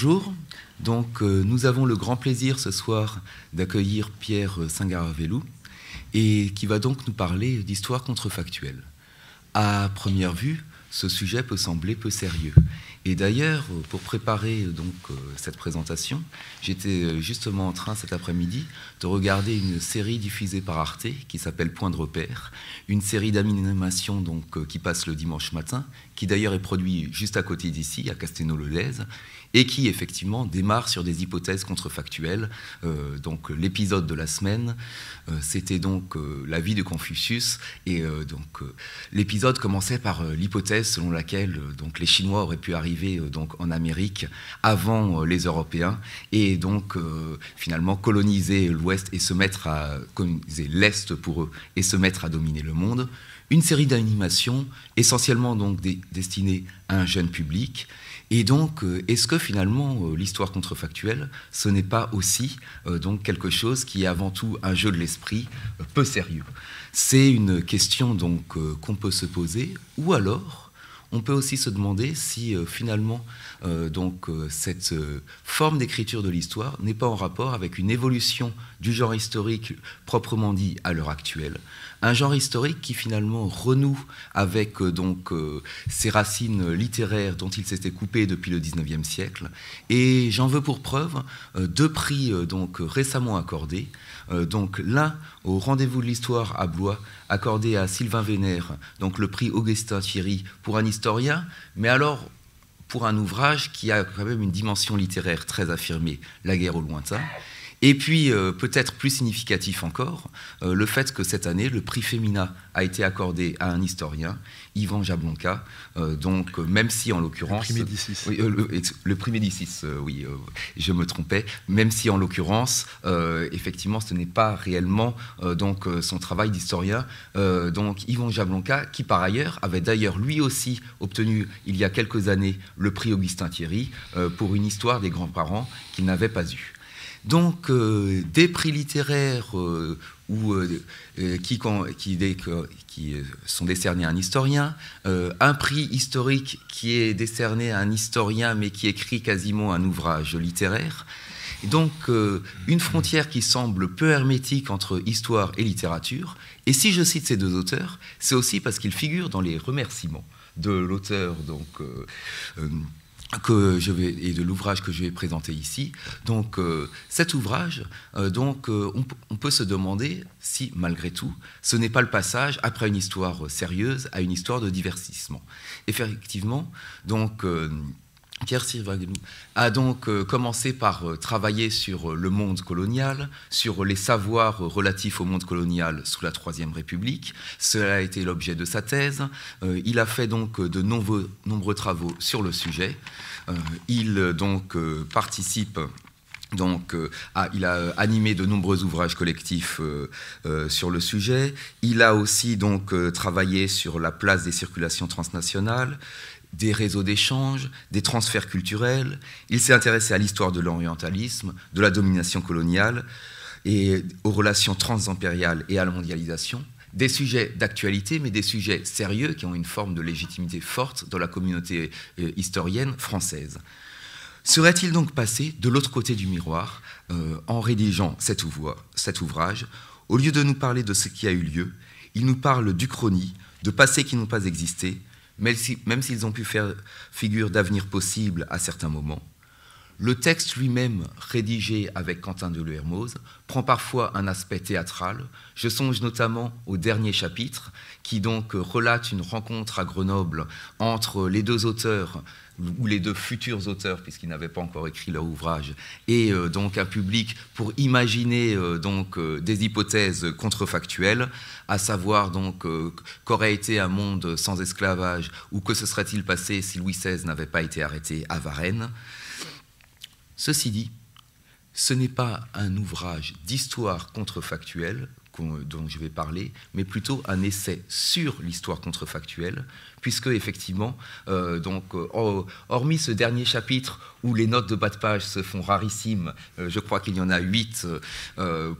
bonjour. Donc, euh, nous avons le grand plaisir ce soir d'accueillir Pierre Singaravellou, et qui va donc nous parler d'histoire contrefactuelle. À première vue, ce sujet peut sembler peu sérieux. Et d'ailleurs, pour préparer euh, donc euh, cette présentation, j'étais justement en train cet après-midi de regarder une série diffusée par Arte qui s'appelle Point de repère, une série d'animation donc qui passe le dimanche matin, qui d'ailleurs est produite juste à côté d'ici, à Castelnau-le-Lez, et qui effectivement démarre sur des hypothèses contrefactuelles. Euh, donc l'épisode de la semaine, euh, c'était donc euh, la vie de Confucius, et donc l'épisode commençait par l'hypothèse selon laquelle donc les Chinois auraient pu arriver donc en Amérique avant les Européens et donc finalement coloniser l'Ouest et se mettre à coloniser l'Est pour eux et se mettre à dominer le monde. Une série d'animations essentiellement donc destinées à un jeune public et donc, euh, est-ce que finalement, euh, l'histoire contrefactuelle, ce n'est pas aussi euh, donc quelque chose qui est avant tout un jeu de l'esprit peu sérieux C'est une question donc qu'on peut se poser, ou alors on peut aussi se demander si finalement donc, cette forme d'écriture de l'histoire n'est pas en rapport avec une évolution du genre historique proprement dit à l'heure actuelle, un genre historique qui finalement renoue avec euh, donc euh, ses racines littéraires dont il s'était coupé depuis le 19e siècle. Et j'en veux pour preuve euh, deux prix donc récemment accordés. donc l'un au rendez-vous de l'histoire à Blois accordé à Sylvain Vénère, donc le prix Augustin Thierry pour un historien, mais alors pour un ouvrage qui a quand même une dimension littéraire très affirmée, La guerre au lointain. Et puis, euh, peut-être plus significatif encore, euh, le fait que cette année, le prix Femina a été accordé à un historien, Yvan Jablonka. Euh, donc, même si en l'occurrence. Le prix Médicis. Oui, le, prix Médicis, oui, je me trompais. Même si en l'occurrence, effectivement, ce n'est pas réellement donc, son travail d'historien. donc, Yvan Jablonka, qui par ailleurs avait d'ailleurs lui aussi obtenu, il y a quelques années, le prix Augustin Thierry pour une histoire des grands-parents qu'il n'avait pas eue. Donc, euh, des prix littéraires qui, sont décernés à un historien, euh, un prix historique qui est décerné à un historien mais qui écrit quasiment un ouvrage littéraire. Donc, euh, une frontière qui semble peu hermétique entre histoire et littérature. Et si je cite ces deux auteurs, c'est aussi parce qu'ils figurent dans les remerciements de l'auteur. Donc, que je vais, et de l'ouvrage que je vais présenter ici. Donc euh, cet ouvrage, euh, donc, euh, on, on, peut se demander si, malgré tout, ce n'est pas le passage, après une histoire sérieuse, à une histoire de divertissement. Effectivement, donc... Pierre Sylvain a donc euh, commencé par euh, travailler sur euh, le monde colonial, sur les savoirs relatifs au monde colonial sous la Troisième République. Cela a été l'objet de sa thèse. Il a fait donc de nombreux, travaux sur le sujet. Il donc participe donc, il a animé de nombreux ouvrages collectifs sur le sujet. Il a aussi donc travaillé sur la place des circulations transnationales des réseaux d'échanges, des transferts culturels. Il s'est intéressé à l'histoire de l'orientalisme, de la domination coloniale et aux relations transimpériales et à la mondialisation. Des sujets d'actualité, mais des sujets sérieux qui ont une forme de légitimité forte dans la communauté euh, historienne française. Serait-il donc passé de l'autre côté du miroir euh, en rédigeant cet, ouvrage Au lieu de nous parler de ce qui a eu lieu, il nous parle d'Uchronie, de passés qui n'ont pas existé, même s'ils ont pu faire figure d'avenir possible à certains moments, le texte lui-même, rédigé avec Quentin de L'hermose, prend parfois un aspect théâtral. Je songe notamment au dernier chapitre, qui donc relate une rencontre à Grenoble entre les deux auteurs ou les deux futurs auteurs, puisqu'ils n'avaient pas encore écrit leur ouvrage, et euh, donc un public pour imaginer euh, donc euh, des hypothèses contrefactuelles, à savoir donc qu'aurait été un monde sans esclavage ou que se serait-il passé si Louis XVI n'avait pas été arrêté à Varennes. Ceci dit, ce n'est pas un ouvrage d'histoire contrefactuelle, dont je vais parler, mais plutôt un essai sur l'histoire contrefactuelle, puisque effectivement, euh, donc, euh, hormis ce dernier chapitre où les notes de bas de page se font rarissimes, euh, je crois qu'il y en a huit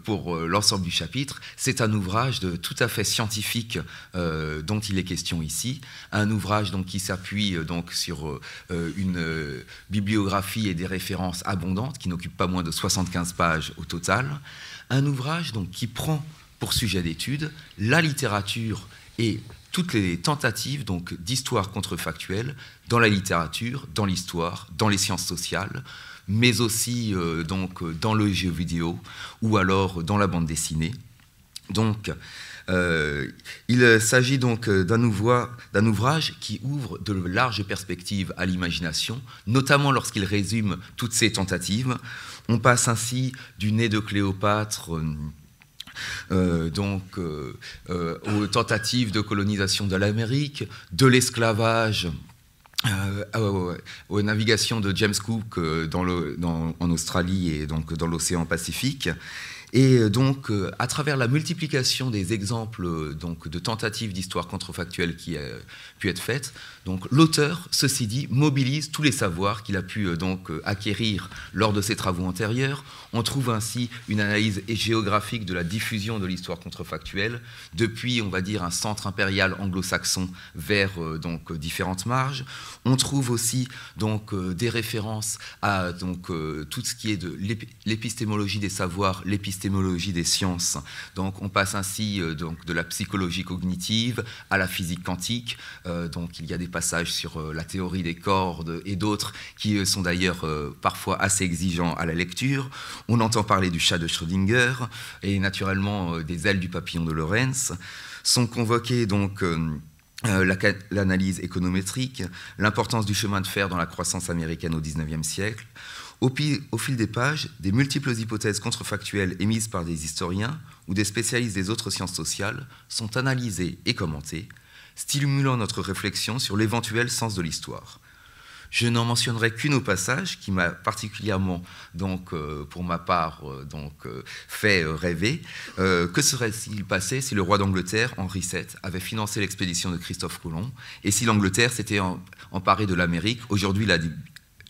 pour l'ensemble du chapitre, c'est un ouvrage de, tout à fait scientifique dont il est question ici, un ouvrage donc, qui s'appuie donc sur une bibliographie et des références abondantes, qui n'occupent pas moins de 75 pages au total, un ouvrage donc, qui prend pour sujet d'étude la littérature et toutes les tentatives donc d'histoire contrefactuelle dans la littérature, dans l'histoire, dans les sciences sociales, mais aussi euh, donc dans le jeu vidéo ou alors dans la bande dessinée. Donc, euh, il s'agit donc d'un ouvrage qui ouvre de larges perspectives à l'imagination, notamment lorsqu'il résume toutes ces tentatives. On passe ainsi du nez de Cléopâtre euh, euh, donc euh, euh, aux tentatives de colonisation de l'Amérique, de l'esclavage. aux navigations de James Cook en Australie et donc dans l'océan Pacifique. Et donc, à travers la multiplication des exemples donc, de tentatives d'histoire contrefactuelle qui a pu être faites, donc l'auteur, ceci dit, mobilise tous les savoirs qu'il a pu euh, donc euh, acquérir lors de ses travaux antérieurs. On trouve ainsi une analyse géographique de la diffusion de l'histoire contrefactuelle depuis, on va dire, un centre impérial anglo-saxon vers euh, donc différentes marges. On trouve aussi donc des références à donc tout ce qui est de l'épistémologie des savoirs, l'épistémologie des sciences. Donc on passe ainsi donc de la psychologie cognitive à la physique quantique. donc il y a des passages sur euh, la théorie des cordes et d'autres qui euh, sont d'ailleurs euh, parfois assez exigeants à la lecture. On entend parler du chat de Schrödinger et naturellement des ailes du papillon de Lorenz. Sont convoquées donc l'analyse économétrique, l'importance du chemin de fer dans la croissance américaine au XIXe siècle. au, fil des pages, des multiples hypothèses contrefactuelles émises par des historiens ou des spécialistes des autres sciences sociales sont analysées et commentées, stimulant notre réflexion sur l'éventuel sens de l'histoire. Je n'en mentionnerai qu'une au passage qui m'a particulièrement, donc, euh, pour ma part, euh, donc, euh, fait rêver. que serait-il passé si le roi d'Angleterre, Henri VII, avait financé l'expédition de Christophe Colomb et si l'Angleterre s'était emparée de l'Amérique, aujourd'hui la,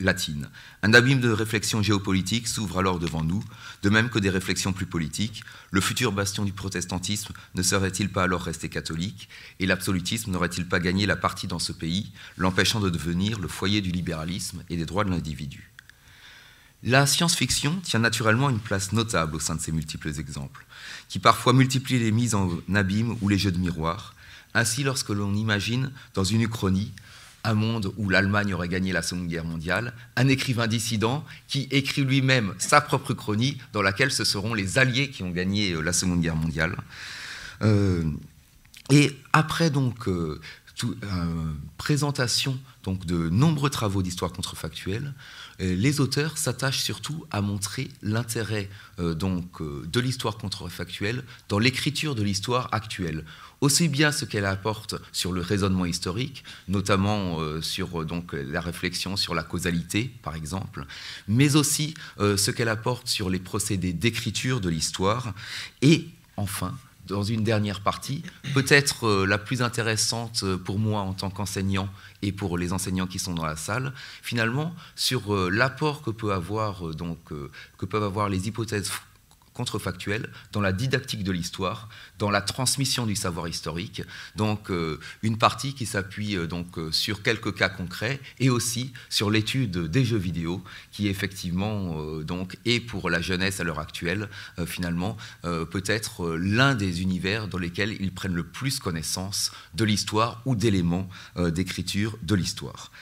latine. Un abîme de réflexion géopolitique s'ouvre alors devant nous, de même que des réflexions plus politiques. Le futur bastion du protestantisme ne serait-il pas alors resté catholique Et l'absolutisme n'aurait-il pas gagné la partie dans ce pays, l'empêchant de devenir le foyer du libéralisme et des droits de l'individu la science-fiction tient naturellement une place notable au sein de ces multiples exemples, qui parfois multiplient les mises en abîme ou les jeux de miroir. Ainsi, lorsque l'on imagine, dans une uchronie, un monde où l'Allemagne aurait gagné la Seconde Guerre mondiale, un écrivain dissident qui écrit lui-même sa propre chronique dans laquelle ce seront les Alliés qui ont gagné euh, la Seconde Guerre mondiale. Euh, et après donc euh, présentation donc de nombreux travaux d'histoire contrefactuelle, euh, les auteurs s'attachent surtout à montrer l'intérêt euh, donc euh, de l'histoire contrefactuelle dans l'écriture de l'histoire actuelle aussi bien ce qu'elle apporte sur le raisonnement historique, notamment sur la réflexion sur la causalité, par exemple, mais aussi ce qu'elle apporte sur les procédés d'écriture de l'histoire, et enfin, dans une dernière partie, peut-être la plus intéressante pour moi en tant qu'enseignant, et pour les enseignants qui sont dans la salle, finalement, sur euh, l'apport euh, euh, que, peuvent avoir les hypothèses contrefactuel, dans la didactique de l'histoire, dans la transmission du savoir historique. Donc euh, une partie qui s'appuie euh, donc euh, sur quelques cas concrets et aussi sur l'étude des jeux vidéo, qui effectivement donc est pour la jeunesse à l'heure actuelle finalement peut-être l'un des univers dans lesquels ils prennent le plus connaissance de l'histoire ou d'éléments d'écriture de l'histoire.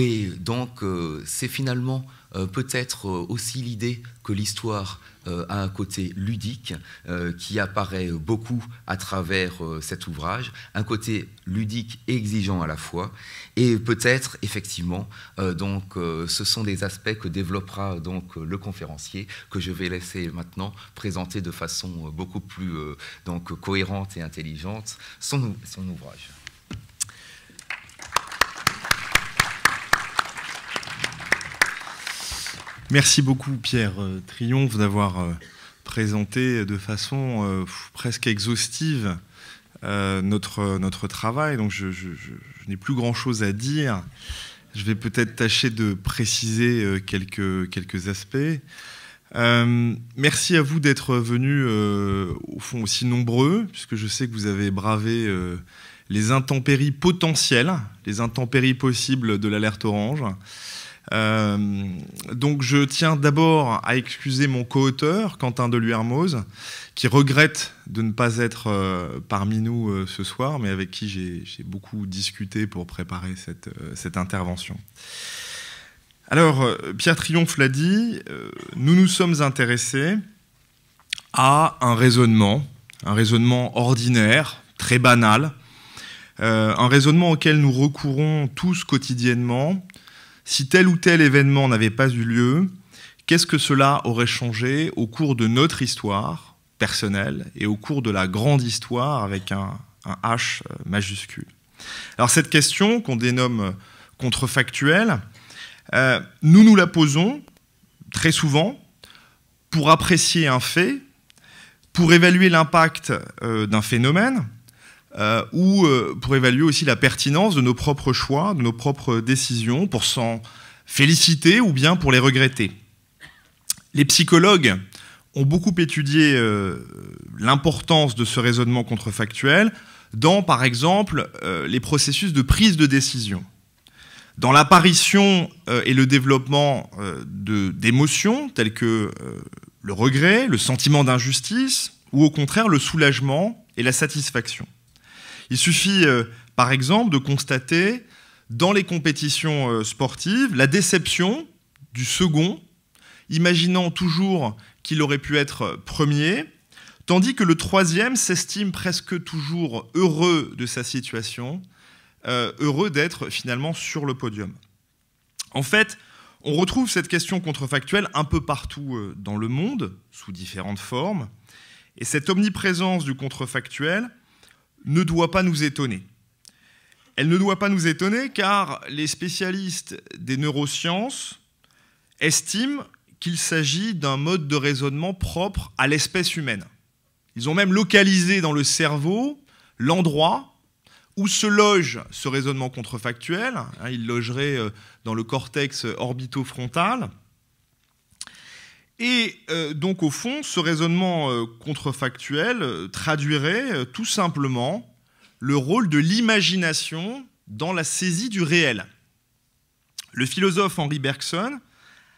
Et donc c'est finalement peut-être aussi l'idée que l'histoire euh, un côté ludique euh, qui apparaît beaucoup à travers euh, cet ouvrage, un côté ludique et exigeant à la fois, et peut-être effectivement, donc, ce sont des aspects que développera donc le conférencier que je vais laisser maintenant présenter de façon beaucoup plus donc cohérente et intelligente son ouvrage. Merci beaucoup Pierre euh, Triomphe d'avoir euh, présenté de façon euh, presque exhaustive notre, notre travail. Donc je, n'ai plus grand-chose à dire. Je vais peut-être tâcher de préciser quelques, quelques aspects. merci à vous d'être venus au fond aussi nombreux, puisque je sais que vous avez bravé les intempéries potentielles, les intempéries possibles de l'alerte orange. Euh, donc je tiens d'abord à excuser mon co-auteur, Quentin Deluermoz, qui regrette de ne pas être euh, parmi nous euh, ce soir, mais avec qui j'ai beaucoup discuté pour préparer cette intervention. Alors, Pierre Triomphe l'a dit, nous nous sommes intéressés à un raisonnement, un raisonnement ordinaire, très banal, un raisonnement auquel nous recourons tous quotidiennement, si tel ou tel événement n'avait pas eu lieu, qu'est-ce que cela aurait changé au cours de notre histoire personnelle et au cours de la grande histoire avec un, H euh, majuscule Alors cette question qu'on dénomme contrefactuelle, euh, nous nous la posons très souvent pour apprécier un fait, pour évaluer l'impact euh, d'un phénomène, euh, ou euh, pour évaluer aussi la pertinence de nos propres choix, de nos propres décisions, pour s'en féliciter ou bien pour les regretter. Les psychologues ont beaucoup étudié euh, l'importance de ce raisonnement contrefactuel dans, par exemple, les processus de prise de décision. Dans l'apparition et le développement d'émotions telles que le regret, le sentiment d'injustice, ou au contraire le soulagement et la satisfaction. Il suffit, euh, par exemple, de constater dans les compétitions euh, sportives la déception du second, imaginant toujours qu'il aurait pu être euh, premier, tandis que le troisième s'estime presque toujours heureux de sa situation, heureux d'être finalement sur le podium. En fait, on retrouve cette question contrefactuelle un peu partout dans le monde, sous différentes formes, et cette omniprésence du contrefactuel, ne doit pas nous étonner. Elle ne doit pas nous étonner car les spécialistes des neurosciences estiment qu'il s'agit d'un mode de raisonnement propre à l'espèce humaine. Ils ont même localisé dans le cerveau l'endroit où se loge ce raisonnement contrefactuel. Hein, Il logerait euh, dans le cortex orbitofrontal. Et euh, donc au fond, ce raisonnement euh, contrefactuel euh, traduirait tout simplement le rôle de l'imagination dans la saisie du réel. Le philosophe Henri Bergson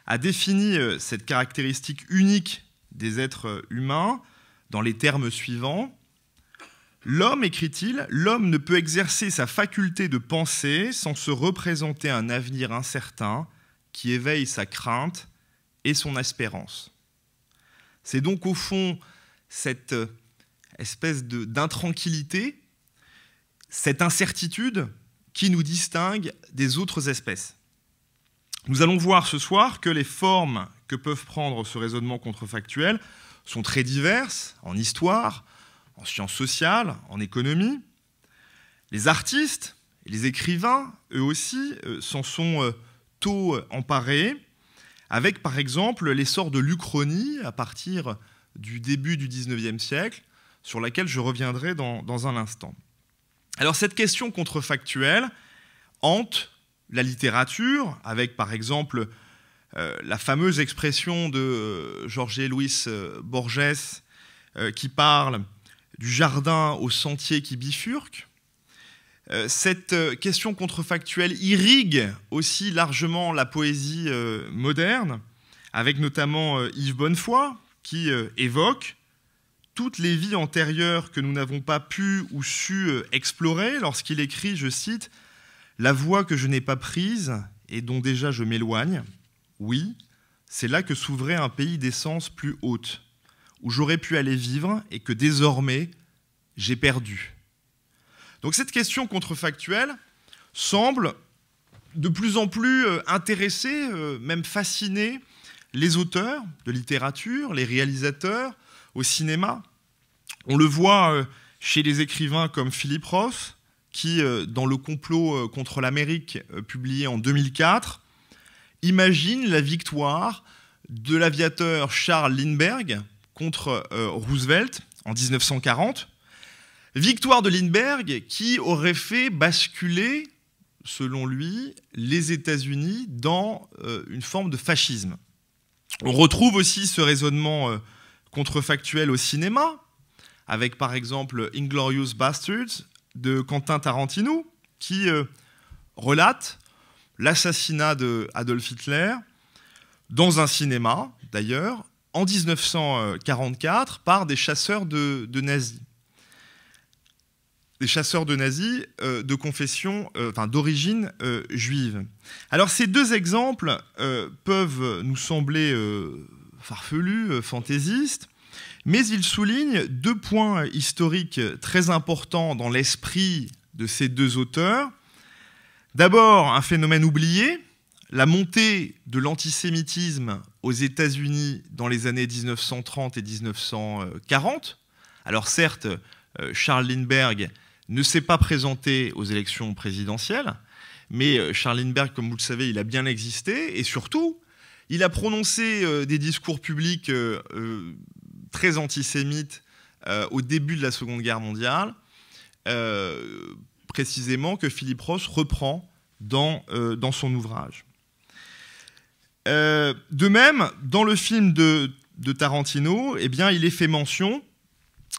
a défini cette caractéristique unique des êtres humains dans les termes suivants. L'homme, écrit-il, l'homme ne peut exercer sa faculté de penser sans se représenter un avenir incertain qui éveille sa crainte et son espérance. C'est donc au fond cette euh, espèce d'intranquillité, cette incertitude qui nous distingue des autres espèces. Nous allons voir ce soir que les formes que peuvent prendre ce raisonnement contrefactuel sont très diverses en histoire, en sciences sociales, en économie. Les artistes les écrivains, eux aussi, euh, s'en sont euh, tôt emparés avec par exemple l'essor de l'Uchronie à partir du début du 19e siècle, sur laquelle je reviendrai dans, un instant. Alors cette question contrefactuelle hante la littérature, avec par exemple euh, la fameuse expression de euh, georges Jorge Luis euh, Borges qui parle du jardin au sentier qui bifurque, euh, cette euh, question contrefactuelle irrigue aussi largement la poésie euh, moderne, avec notamment Yves Bonnefoy, qui évoque toutes les vies antérieures que nous n'avons pas pu ou su explorer lorsqu'il écrit, je cite, La voie que je n'ai pas prise et dont déjà je m'éloigne, oui, c'est là que s'ouvrait un pays d'essence plus haute, où j'aurais pu aller vivre et que désormais j'ai perdu. Donc cette question contrefactuelle semble de plus en plus euh, intéresser, euh, même fasciner les auteurs de littérature, les réalisateurs, au cinéma. On le voit euh, chez les écrivains comme Philippe Roth, qui, dans Le complot contre l'Amérique, publié en 2004, imagine la victoire de l'aviateur Charles Lindbergh contre Roosevelt en 1940, Victoire de Lindbergh qui aurait fait basculer, selon lui, les États-Unis dans euh, une forme de fascisme. On retrouve aussi ce raisonnement euh, contrefactuel au cinéma, avec par exemple Inglorious Bastards de Quentin Tarantino, qui euh, relate l'assassinat de Adolf Hitler dans un cinéma, d'ailleurs, en 1944, par des chasseurs de, de nazis des chasseurs de nazis euh, de confession, euh, d'origine euh, juive. Alors ces deux exemples peuvent nous sembler farfelus, fantaisistes, mais ils soulignent deux points historiques très importants dans l'esprit de ces deux auteurs. D'abord, un phénomène oublié, la montée de l'antisémitisme aux États-Unis dans les années 1930 et 1940. Alors certes, Charles Lindbergh ne s'est pas présenté aux élections présidentielles, mais euh, Charles comme vous le savez, il a bien existé, et surtout, il a prononcé euh, des discours publics euh, très antisémites au début de la Seconde Guerre mondiale, précisément que Philippe Ross reprend dans, dans son ouvrage. de même, dans le film de, Tarantino, eh bien, il est fait mention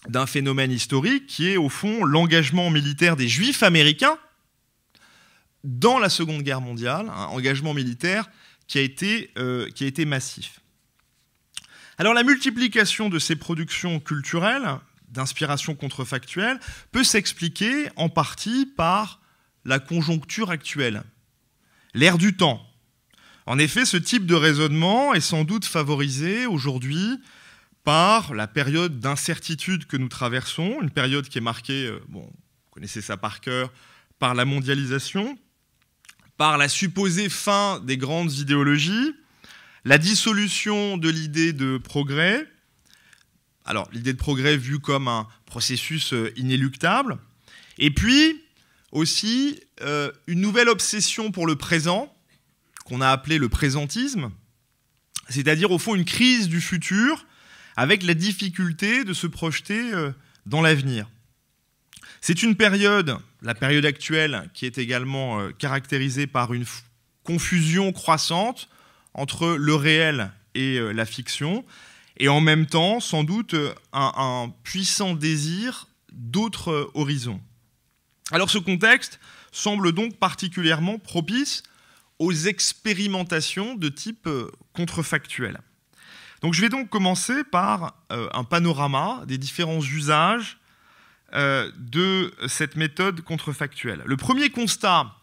d'un phénomène historique qui est au fond l'engagement militaire des juifs américains dans la Seconde Guerre mondiale, un engagement militaire euh, qui a été, massif. Alors la multiplication de ces productions culturelles d'inspiration contrefactuelle peut s'expliquer en partie par la conjoncture actuelle, l'ère du temps. En effet, ce type de raisonnement est sans doute favorisé aujourd'hui par la période d'incertitude que nous traversons, une période qui est marquée, euh, bon, vous connaissez ça par cœur, par la mondialisation, par la supposée fin des grandes idéologies, la dissolution de l'idée de progrès, alors l'idée de progrès vue comme un processus euh, inéluctable, et puis aussi euh, une nouvelle obsession pour le présent, qu'on a appelé le présentisme, c'est-à-dire au fond une crise du futur avec la difficulté de se projeter euh, dans l'avenir. C'est une période, la période actuelle, qui est également euh, caractérisée par une confusion croissante entre le réel et euh, la fiction, et en même temps, sans doute, un, puissant désir d'autres horizons. Alors ce contexte semble donc particulièrement propice aux expérimentations de type contrefactuel je vais donc commencer par euh, un panorama des différents usages euh, de cette méthode contrefactuelle. Le premier constat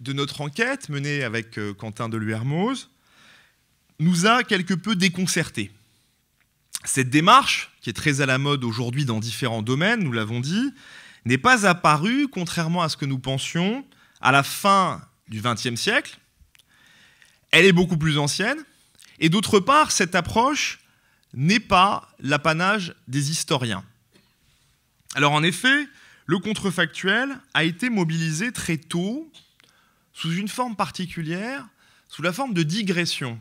de notre enquête menée avec euh, Quentin de Luermoz nous a quelque peu déconcertés. Cette démarche, qui est très à la mode aujourd'hui dans différents domaines, nous l'avons dit, n'est pas apparue, contrairement à ce que nous pensions, à la fin du XXe siècle. Elle est beaucoup plus ancienne, et d'autre part, cette approche n'est pas l'apanage des historiens. Alors en effet, le contrefactuel a été mobilisé très tôt sous une forme particulière, sous la forme de digression.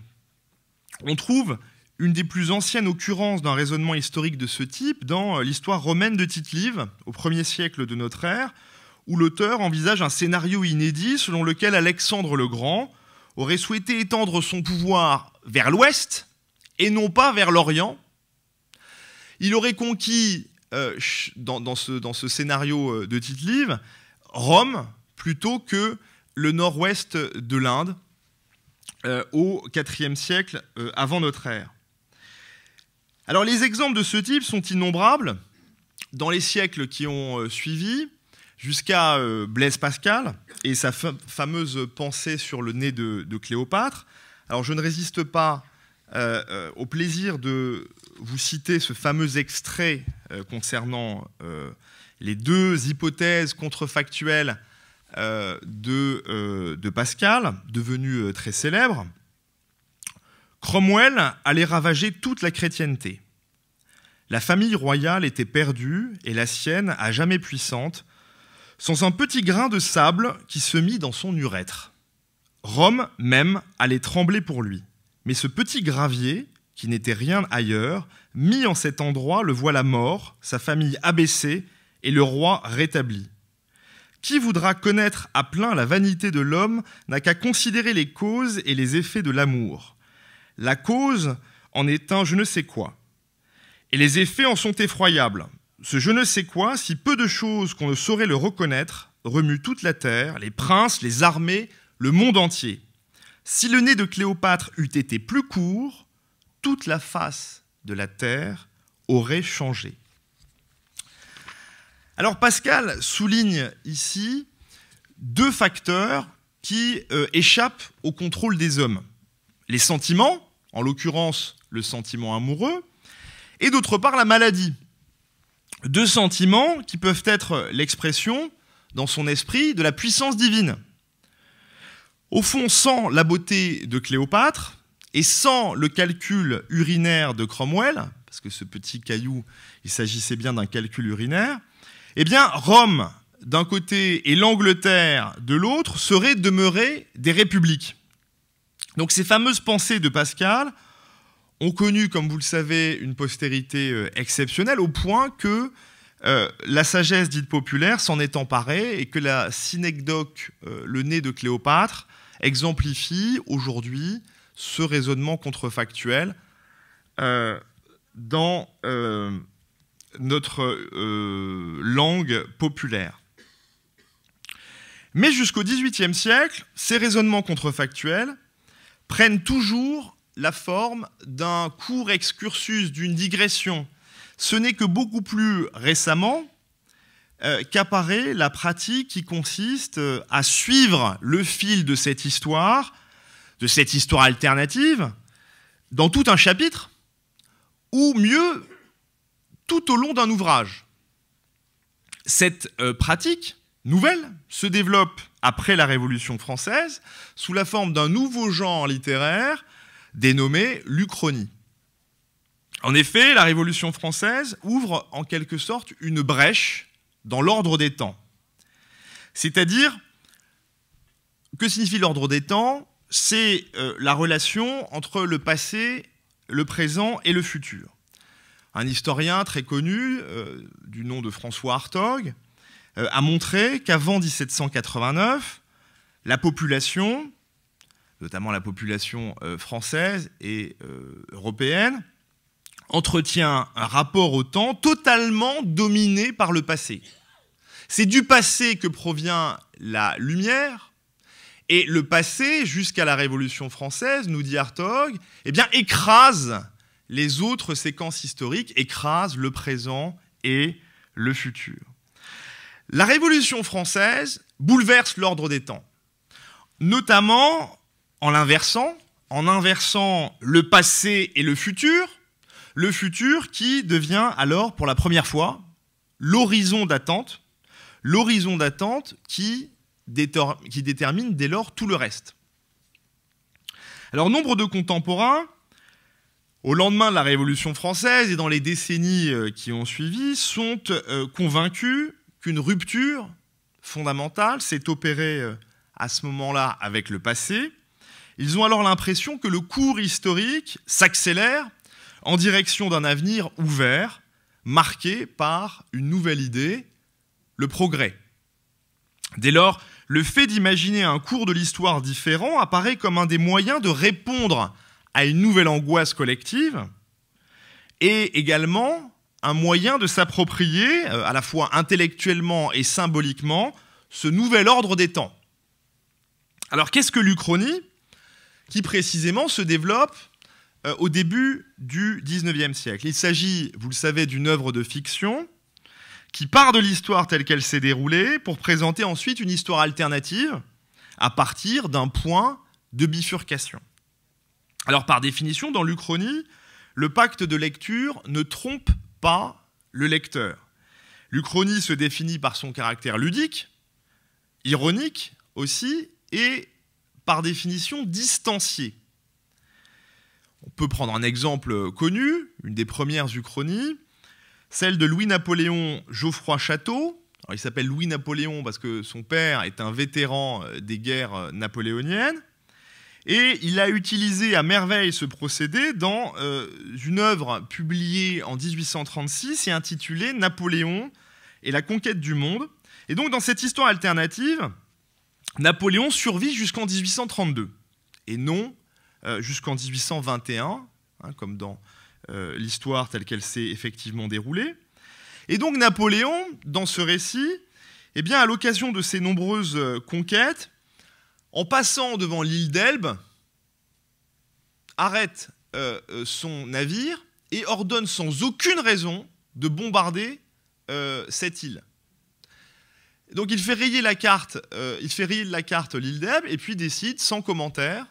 On trouve une des plus anciennes occurrences d'un raisonnement historique de ce type dans euh, l'histoire romaine de Tite-Live, au 1 siècle de notre ère, où l'auteur envisage un scénario inédit selon lequel Alexandre le Grand aurait souhaité étendre son pouvoir vers l'ouest et non pas vers l'Orient. Il aurait conquis, euh, dans, ce, scénario euh, de tite livre Rome plutôt que le nord-ouest de l'Inde euh, au IVe siècle avant notre ère. Alors les exemples de ce type sont innombrables dans les siècles qui ont suivi, jusqu'à Blaise Pascal et sa fameuse pensée sur le nez de Cléopâtre, alors je ne résiste pas euh, euh, au plaisir de vous citer ce fameux extrait euh, concernant les deux hypothèses contrefactuelles de, de, Pascal, devenu très célèbre. Cromwell allait ravager toute la chrétienté. La famille royale était perdue et la sienne à jamais puissante, sans un petit grain de sable qui se mit dans son urètre. Rome même allait trembler pour lui. Mais ce petit gravier, qui n'était rien ailleurs, mis en cet endroit le voit la mort, sa famille abaissée et le roi rétabli. Qui voudra connaître à plein la vanité de l'homme n'a qu'à considérer les causes et les effets de l'amour. La cause en est un je ne sais quoi. Et les effets en sont effroyables. Ce je ne sais quoi, si peu de choses qu'on ne saurait le reconnaître, remue toute la terre, les princes, les armées, le monde entier. Si le nez de Cléopâtre eût été plus court, toute la face de la Terre aurait changé. Alors Pascal souligne ici deux facteurs qui euh, échappent au contrôle des hommes. Les sentiments, en l'occurrence le sentiment amoureux, et d'autre part la maladie. Deux sentiments qui peuvent être l'expression, dans son esprit, de la puissance divine. Au fond, sans la beauté de Cléopâtre et sans le calcul urinaire de Cromwell, parce que ce petit caillou, il s'agissait bien d'un calcul urinaire, eh bien, Rome d'un côté et l'Angleterre de l'autre seraient demeurées des républiques. Donc ces fameuses pensées de Pascal ont connu, comme vous le savez, une postérité euh, exceptionnelle au point que euh, la sagesse dite populaire s'en est emparée et que la synecdoque, euh, le nez de Cléopâtre, exemplifie aujourd'hui ce raisonnement contrefactuel euh, dans euh, notre euh, langue populaire. Mais jusqu'au XVIIIe siècle, ces raisonnements contrefactuels prennent toujours la forme d'un court excursus, d'une digression. Ce n'est que beaucoup plus récemment, qu'apparaît euh, la pratique qui consiste euh, à suivre le fil de cette histoire, de cette histoire alternative, dans tout un chapitre, ou mieux, tout au long d'un ouvrage. Cette euh, pratique nouvelle se développe après la Révolution française sous la forme d'un nouveau genre littéraire dénommé l'Uchronie. En effet, la Révolution française ouvre en quelque sorte une brèche dans l'ordre des temps. C'est-à-dire, que signifie l'ordre des temps C'est euh, la relation entre le passé, le présent et le futur. Un historien très connu, euh, du nom de François Hartog, euh, a montré qu'avant 1789, la population, notamment la population française et européenne, entretient un rapport au temps totalement dominé par le passé. C'est du passé que provient la lumière, et le passé, jusqu'à la Révolution française, nous dit Hartog, eh bien, écrase les autres séquences historiques, écrase le présent et le futur. La Révolution française bouleverse l'ordre des temps, notamment en l'inversant, en inversant le passé et le futur, le futur qui devient alors pour la première fois l'horizon d'attente l'horizon d'attente qui, détermine dès lors tout le reste. Alors nombre de contemporains, au lendemain de la Révolution française et dans les décennies euh, qui ont suivi, sont euh, convaincus qu'une rupture fondamentale s'est opérée euh, à ce moment-là avec le passé. Ils ont alors l'impression que le cours historique s'accélère en direction d'un avenir ouvert, marqué par une nouvelle idée le progrès. Dès lors, le fait d'imaginer un cours de l'histoire différent apparaît comme un des moyens de répondre à une nouvelle angoisse collective et également un moyen de s'approprier, euh, à la fois intellectuellement et symboliquement, ce nouvel ordre des temps. Alors qu'est-ce que l'Uchronie, qui précisément se développe euh, au début du XIXe siècle Il s'agit, vous le savez, d'une œuvre de fiction qui part de l'histoire telle qu'elle s'est déroulée pour présenter ensuite une histoire alternative à partir d'un point de bifurcation. Alors par définition, dans l'Uchronie, le pacte de lecture ne trompe pas le lecteur. L'Uchronie se définit par son caractère ludique, ironique aussi, et par définition distancié. On peut prendre un exemple connu, une des premières Uchronies, celle de Louis-Napoléon Geoffroy Château. il s'appelle Louis-Napoléon parce que son père est un vétéran euh, des guerres euh, napoléoniennes. Et il a utilisé à merveille ce procédé dans euh, une œuvre publiée en 1836 et intitulée Napoléon et la conquête du monde. Et donc dans cette histoire alternative, Napoléon survit jusqu'en 1832 et non jusqu'en 1821, hein, comme dans euh, l'histoire telle qu'elle s'est effectivement déroulée. Et donc Napoléon, dans ce récit, eh bien, à l'occasion de ses nombreuses euh, conquêtes, en passant devant l'île d'Elbe, arrête euh, son navire et ordonne sans aucune raison de bombarder cette île. Donc il fait rayer la carte, la carte l'île d'Elbe et puis décide sans commentaire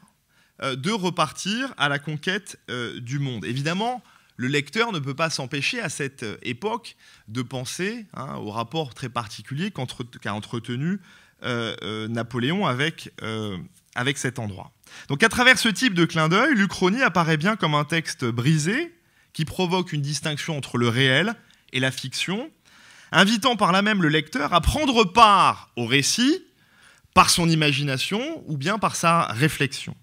euh, de repartir à la conquête euh, du monde. Évidemment, le lecteur ne peut pas s'empêcher à cette euh, époque de penser hein, au rapport très particulier qu'a entretenu Napoléon avec, avec cet endroit. Donc à travers ce type de clin d'œil, l'Uchronie apparaît bien comme un texte brisé qui provoque une distinction entre le réel et la fiction, invitant par là même le lecteur à prendre part au récit par son imagination ou bien par sa réflexion.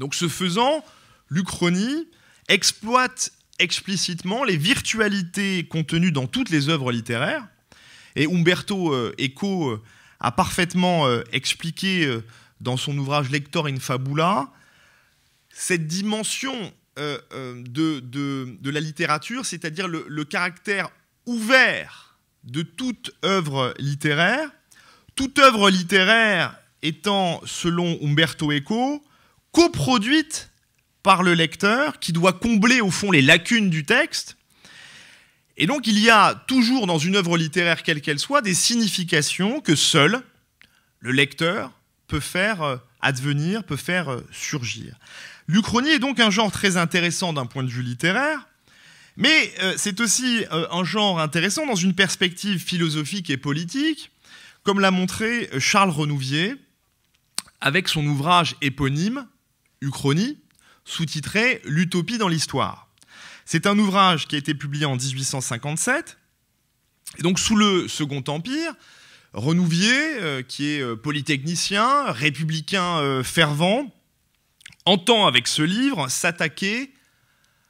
Donc ce faisant, l'Uchronie exploite explicitement les virtualités contenues dans toutes les œuvres littéraires. Et Umberto euh, Eco euh, a parfaitement euh, expliqué dans son ouvrage Lector in Fabula cette dimension de, la littérature, c'est-à-dire le caractère ouvert de toute œuvre littéraire, toute œuvre littéraire étant, selon Umberto Eco, coproduite par le lecteur, qui doit combler au fond les lacunes du texte. Et donc il y a toujours dans une œuvre littéraire quelle qu'elle soit des significations que seul le lecteur peut faire euh, advenir, peut faire euh, surgir. L'Uchronie est donc un genre très intéressant d'un point de vue littéraire, mais euh, c'est aussi un genre intéressant dans une perspective philosophique et politique, comme l'a montré Charles Renouvier avec son ouvrage éponyme Uchronie, sous-titré L'utopie dans l'histoire. C'est un ouvrage qui a été publié en 1857. Et donc, sous le Second Empire, Renouvier, euh, qui est euh, polytechnicien, républicain euh, fervent, entend avec ce livre s'attaquer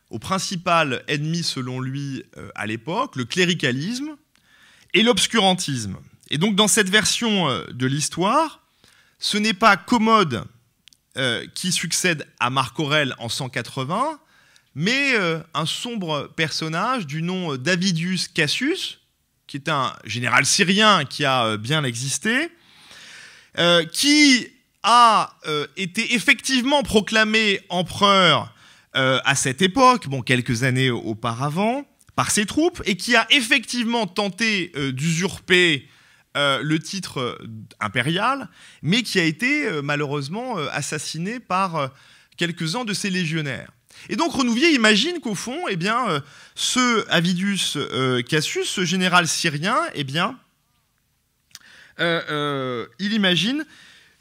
au principal ennemi, selon lui, à l'époque, le cléricalisme et l'obscurantisme. Et donc, dans cette version de l'histoire, ce n'est pas Commode euh, qui succède à Marc Aurel en 180, mais euh, un sombre personnage du nom euh, d'Avidius Cassius, qui est un général syrien qui a bien existé, qui a été effectivement proclamé empereur à cette époque, bon, quelques années auparavant, par ses troupes, et qui a effectivement tenté d'usurper euh, le titre euh, impérial, mais qui a été euh, malheureusement assassiné par quelques-uns de ses légionnaires. Et donc Renouvier imagine qu'au fond, eh bien, ce Avidus Cassius, ce général syrien, eh bien, il imagine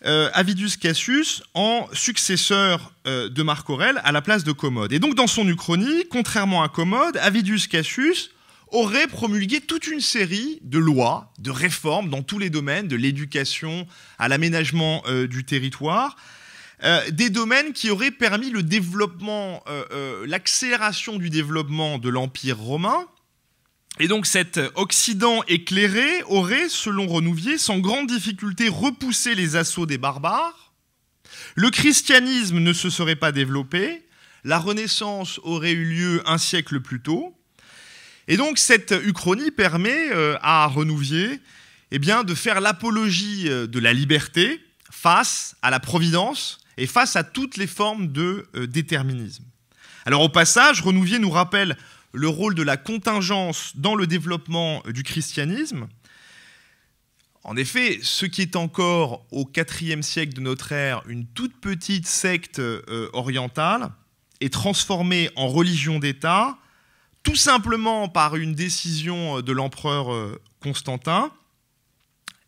Avidus Avidius Cassius en successeur de Marc Aurèle à la place de Commode. Et donc dans son uchronie, contrairement à Commode, Avidus Cassius aurait promulgué toute une série de lois, de réformes dans tous les domaines, de l'éducation à l'aménagement euh, du territoire, euh, des domaines qui auraient permis le développement, euh, l'accélération du développement de l'Empire romain. Et donc cet Occident éclairé aurait, selon Renouvier, sans grande difficulté repoussé les assauts des barbares. Le christianisme ne se serait pas développé, la Renaissance aurait eu lieu un siècle plus tôt, et donc cette uchronie permet euh, à Renouvier eh bien, de faire l'apologie euh, de la liberté face à la providence et face à toutes les formes de euh, déterminisme. Alors au passage, Renouvier nous rappelle le rôle de la contingence dans le développement du christianisme. En effet, ce qui est encore au IVe siècle de notre ère une toute petite secte orientale est transformée en religion d'État tout simplement par une décision euh, de l'empereur euh, Constantin.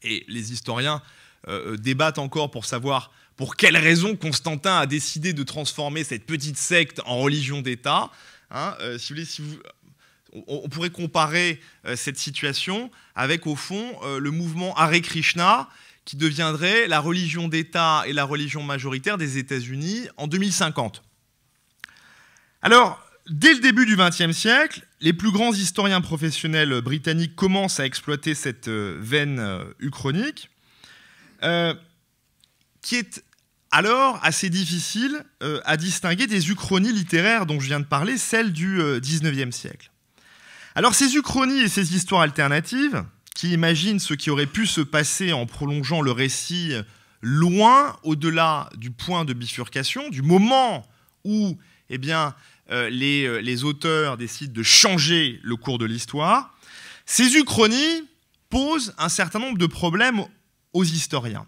Et les historiens euh, débattent encore pour savoir pour quelle raison Constantin a décidé de transformer cette petite secte en religion d'État. Hein. si vous on, pourrait comparer cette situation avec, au fond, le mouvement Hare Krishna, qui deviendrait la religion d'État et la religion majoritaire des États-Unis en 2050. Alors, dès le début du XXe siècle, les plus grands historiens professionnels britanniques commencent à exploiter cette euh, veine euh, uchronique, euh, qui est alors assez difficile à distinguer des uchronies littéraires dont je viens de parler, celles du XIXe siècle. Alors ces uchronies et ces histoires alternatives, qui imaginent ce qui aurait pu se passer en prolongeant le récit loin au-delà du point de bifurcation, du moment où eh bien, euh, euh, les, auteurs décident de changer le cours de l'histoire, ces uchronies posent un certain nombre de problèmes aux historiens.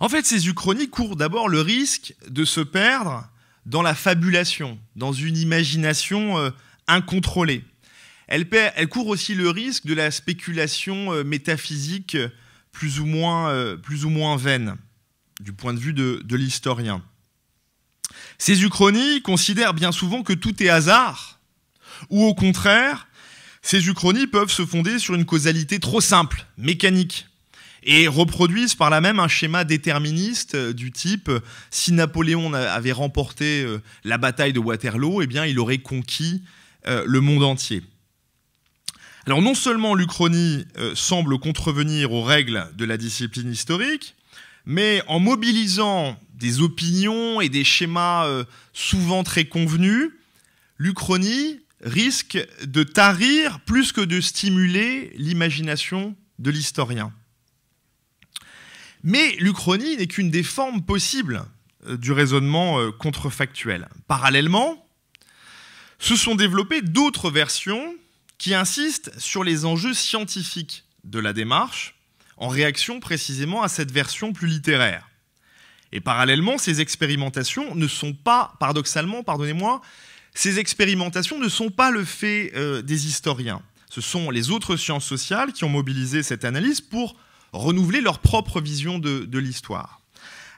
En fait, ces uchronies courent d'abord le risque de se perdre dans la fabulation, dans une imagination euh, incontrôlée. Elles courent aussi le risque de la spéculation métaphysique plus ou, moins, plus ou moins vaine, du point de vue de l'historien. Ces uchronies considèrent bien souvent que tout est hasard, ou au contraire, ces uchronies peuvent se fonder sur une causalité trop simple, mécanique, et reproduisent par là même un schéma déterministe euh, du type si Napoléon avait remporté euh, la bataille de Waterloo, eh bien il aurait conquis euh, le monde entier. Alors non seulement l'Uchronie semble contrevenir aux règles de la discipline historique, mais en mobilisant des opinions et des schémas euh, souvent très convenus, l'Uchronie risque de tarir plus que de stimuler l'imagination de l'historien. Mais l'Uchronie n'est qu'une des formes possibles euh, du raisonnement euh, contrefactuel. Parallèlement, se sont développées d'autres versions qui insistent sur les enjeux scientifiques de la démarche, en réaction précisément à cette version plus littéraire. Et parallèlement, ces expérimentations ne sont pas, paradoxalement, pardonnez-moi, ces expérimentations ne sont pas le fait euh, des historiens. Ce sont les autres sciences sociales qui ont mobilisé cette analyse pour renouveler leur propre vision de, de l'histoire.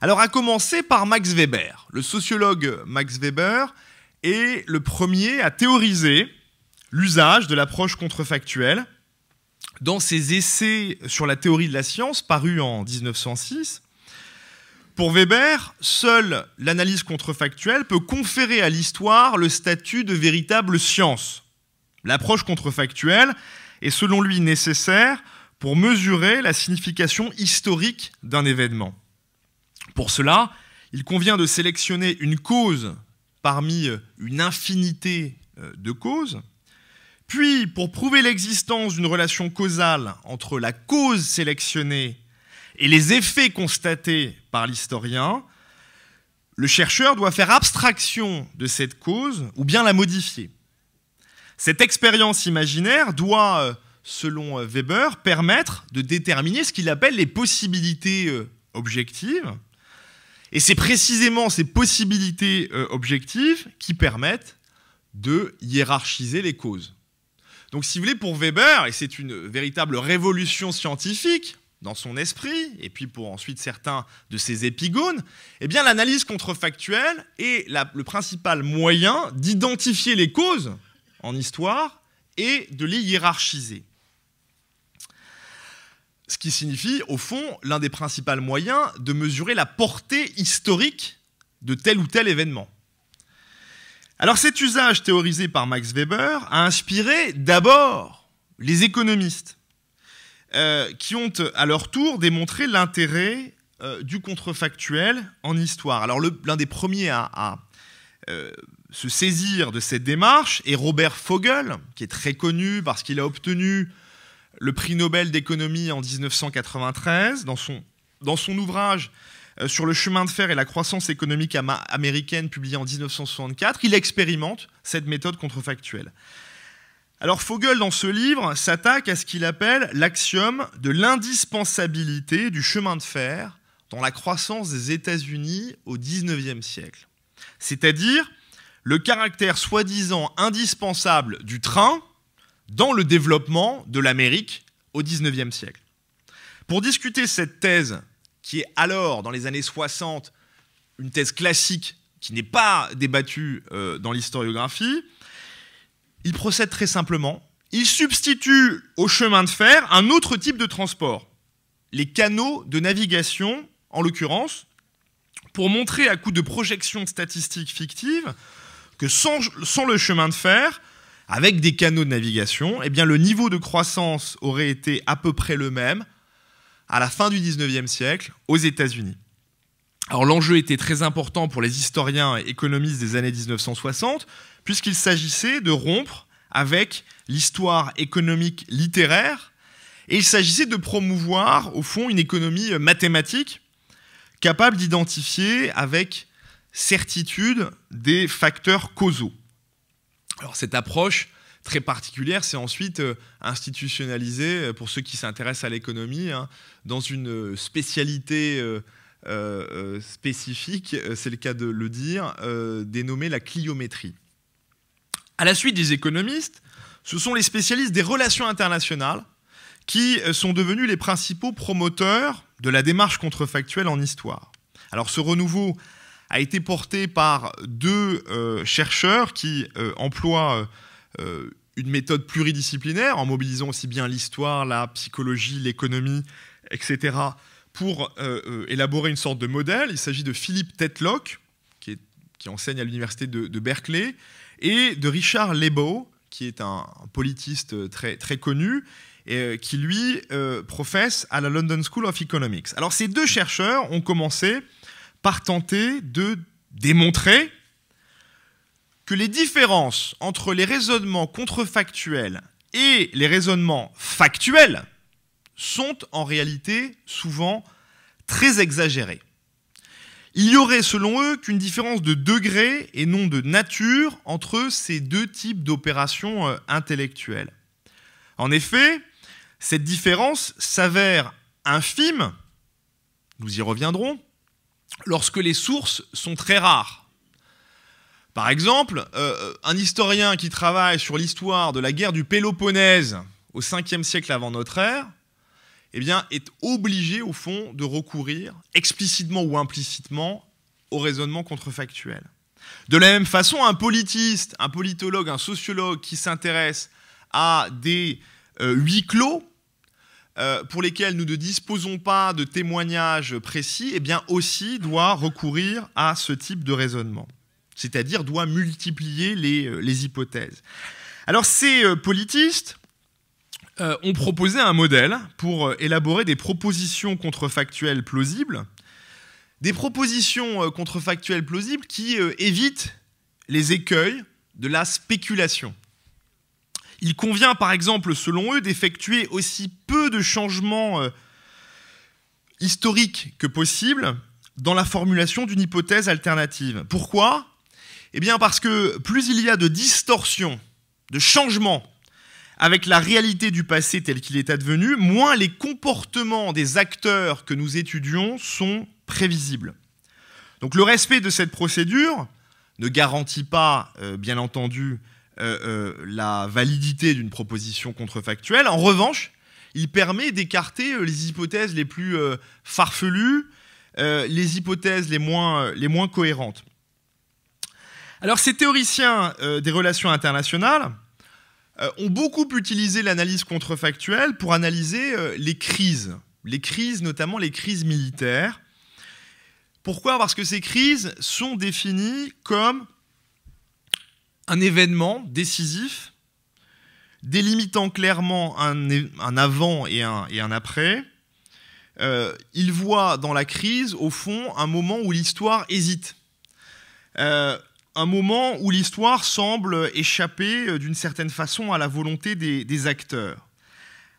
Alors à commencer par Max Weber. Le sociologue Max Weber est le premier à théoriser l'usage de l'approche contrefactuelle. Dans ses essais sur la théorie de la science parus en 1906, pour Weber, seule l'analyse contrefactuelle peut conférer à l'histoire le statut de véritable science. L'approche contrefactuelle est selon lui nécessaire pour mesurer la signification historique d'un événement. Pour cela, il convient de sélectionner une cause parmi euh, une infinité euh, de causes, puis pour prouver l'existence d'une relation causale entre la cause sélectionnée et les effets constatés par l'historien, le chercheur doit faire abstraction de cette cause ou bien la modifier. Cette expérience imaginaire doit, euh, selon euh, Weber, permettre de déterminer ce qu'il appelle les possibilités euh, objectives. Et c'est précisément ces possibilités objectives qui permettent de hiérarchiser les causes. Donc si vous voulez, pour Weber, et c'est une véritable révolution scientifique, dans son esprit, et puis pour ensuite certains de ses épigones, eh bien l'analyse contrefactuelle est le principal moyen d'identifier les causes en histoire et de les hiérarchiser. Ce qui signifie, au fond, l'un des principaux moyens de mesurer la portée historique de tel ou tel événement. Alors cet usage théorisé par Max Weber a inspiré d'abord les économistes euh, qui ont euh, à leur tour démontré l'intérêt euh, du contrefactuel en histoire. Alors l'un des premiers à, se saisir de cette démarche est Robert Fogel, qui est très connu parce qu'il a obtenu le prix Nobel d'économie en 1993 dans son, dans son ouvrage sur le chemin de fer et la croissance économique américaine publié en 1964, il expérimente cette méthode contrefactuelle. Alors Fogel, dans ce livre, s'attaque à ce qu'il appelle l'axiome de l'indispensabilité du chemin de fer dans la croissance des États-Unis au XIXe siècle. C'est-à-dire le caractère soi-disant indispensable du train dans le développement de l'Amérique au XIXe siècle. Pour discuter cette thèse, qui est alors, dans les années 60, une thèse classique qui n'est pas débattue euh, dans l'historiographie, il procède très simplement. Il substitue au chemin de fer un autre type de transport, les canaux de navigation, en l'occurrence, pour montrer à coup de projections statistiques fictives que sans, le chemin de fer, avec des canaux de navigation, eh bien le niveau de croissance aurait été à peu près le même à la fin du 19e siècle aux États-Unis. Alors l'enjeu était très important pour les historiens et économistes des années 1960, puisqu'il s'agissait de rompre avec l'histoire économique littéraire, et il s'agissait de promouvoir, au fond, une économie mathématique capable d'identifier avec certitude des facteurs causaux. Alors cette approche très particulière, s'est ensuite euh, institutionnalisée, euh, pour ceux qui s'intéressent à l'économie, hein, dans une spécialité euh, spécifique, c'est le cas de le dire, dénommée la cliométrie. À la suite des économistes, ce sont les spécialistes des relations internationales qui euh, sont devenus les principaux promoteurs de la démarche contrefactuelle en histoire. Alors ce renouveau a été porté par deux euh, chercheurs qui euh, emploient une méthode pluridisciplinaire en mobilisant aussi bien l'histoire, la psychologie, l'économie, etc. pour élaborer une sorte de modèle. Il s'agit de Philippe Tetlock, qui, enseigne à l'université de Berkeley, et de Richard Lebo, qui est un, politiste euh, très, très connu, et, euh, qui lui euh, professe à la London School of Economics. Alors ces deux chercheurs ont commencé par tenter de démontrer que les différences entre les raisonnements contrefactuels et les raisonnements factuels sont en réalité souvent très exagérées. Il y aurait selon eux qu'une différence de degré et non de nature entre ces deux types d'opérations euh, intellectuelles. En effet, cette différence s'avère infime, nous y reviendrons, lorsque les sources sont très rares. Par exemple, euh, euh, un historien qui travaille sur l'histoire de la guerre du Péloponnèse au 5e siècle avant notre ère eh bien, est obligé, au fond, de recourir, explicitement ou implicitement, au raisonnement contrefactuel. De la même façon, un politiste, un politologue, un sociologue qui s'intéresse à des euh, huis clos, euh, pour lesquels nous ne disposons pas de témoignages précis, et eh bien aussi doit recourir à ce type de raisonnement, c'est-à-dire doit multiplier les, euh, les hypothèses. Alors ces politistes, euh, ont proposé un modèle pour euh, élaborer des propositions contrefactuelles plausibles, des propositions euh, contrefactuelles plausibles qui évitent les écueils de la spéculation. Il convient par exemple, selon eux, d'effectuer aussi peu de changements historiques que possible dans la formulation d'une hypothèse alternative. Pourquoi Eh bien parce que plus il y a de distorsions, de changements avec la réalité du passé tel qu'il est advenu, moins les comportements des acteurs que nous étudions sont prévisibles. Donc le respect de cette procédure ne garantit pas, euh, bien entendu, euh, euh, la validité d'une proposition contrefactuelle. En revanche, il permet d'écarter les hypothèses les plus farfelues, les hypothèses les moins cohérentes. Alors ces théoriciens des relations internationales, euh, ont beaucoup utilisé l'analyse contrefactuelle pour analyser euh, les crises, les crises notamment les crises militaires. Pourquoi Parce que ces crises sont définies comme un événement décisif, délimitant clairement un, avant et un, après. Ils euh, il dans la crise, au fond, un moment où l'histoire hésite un moment où l'histoire semble échapper euh, d'une certaine façon à la volonté des, acteurs.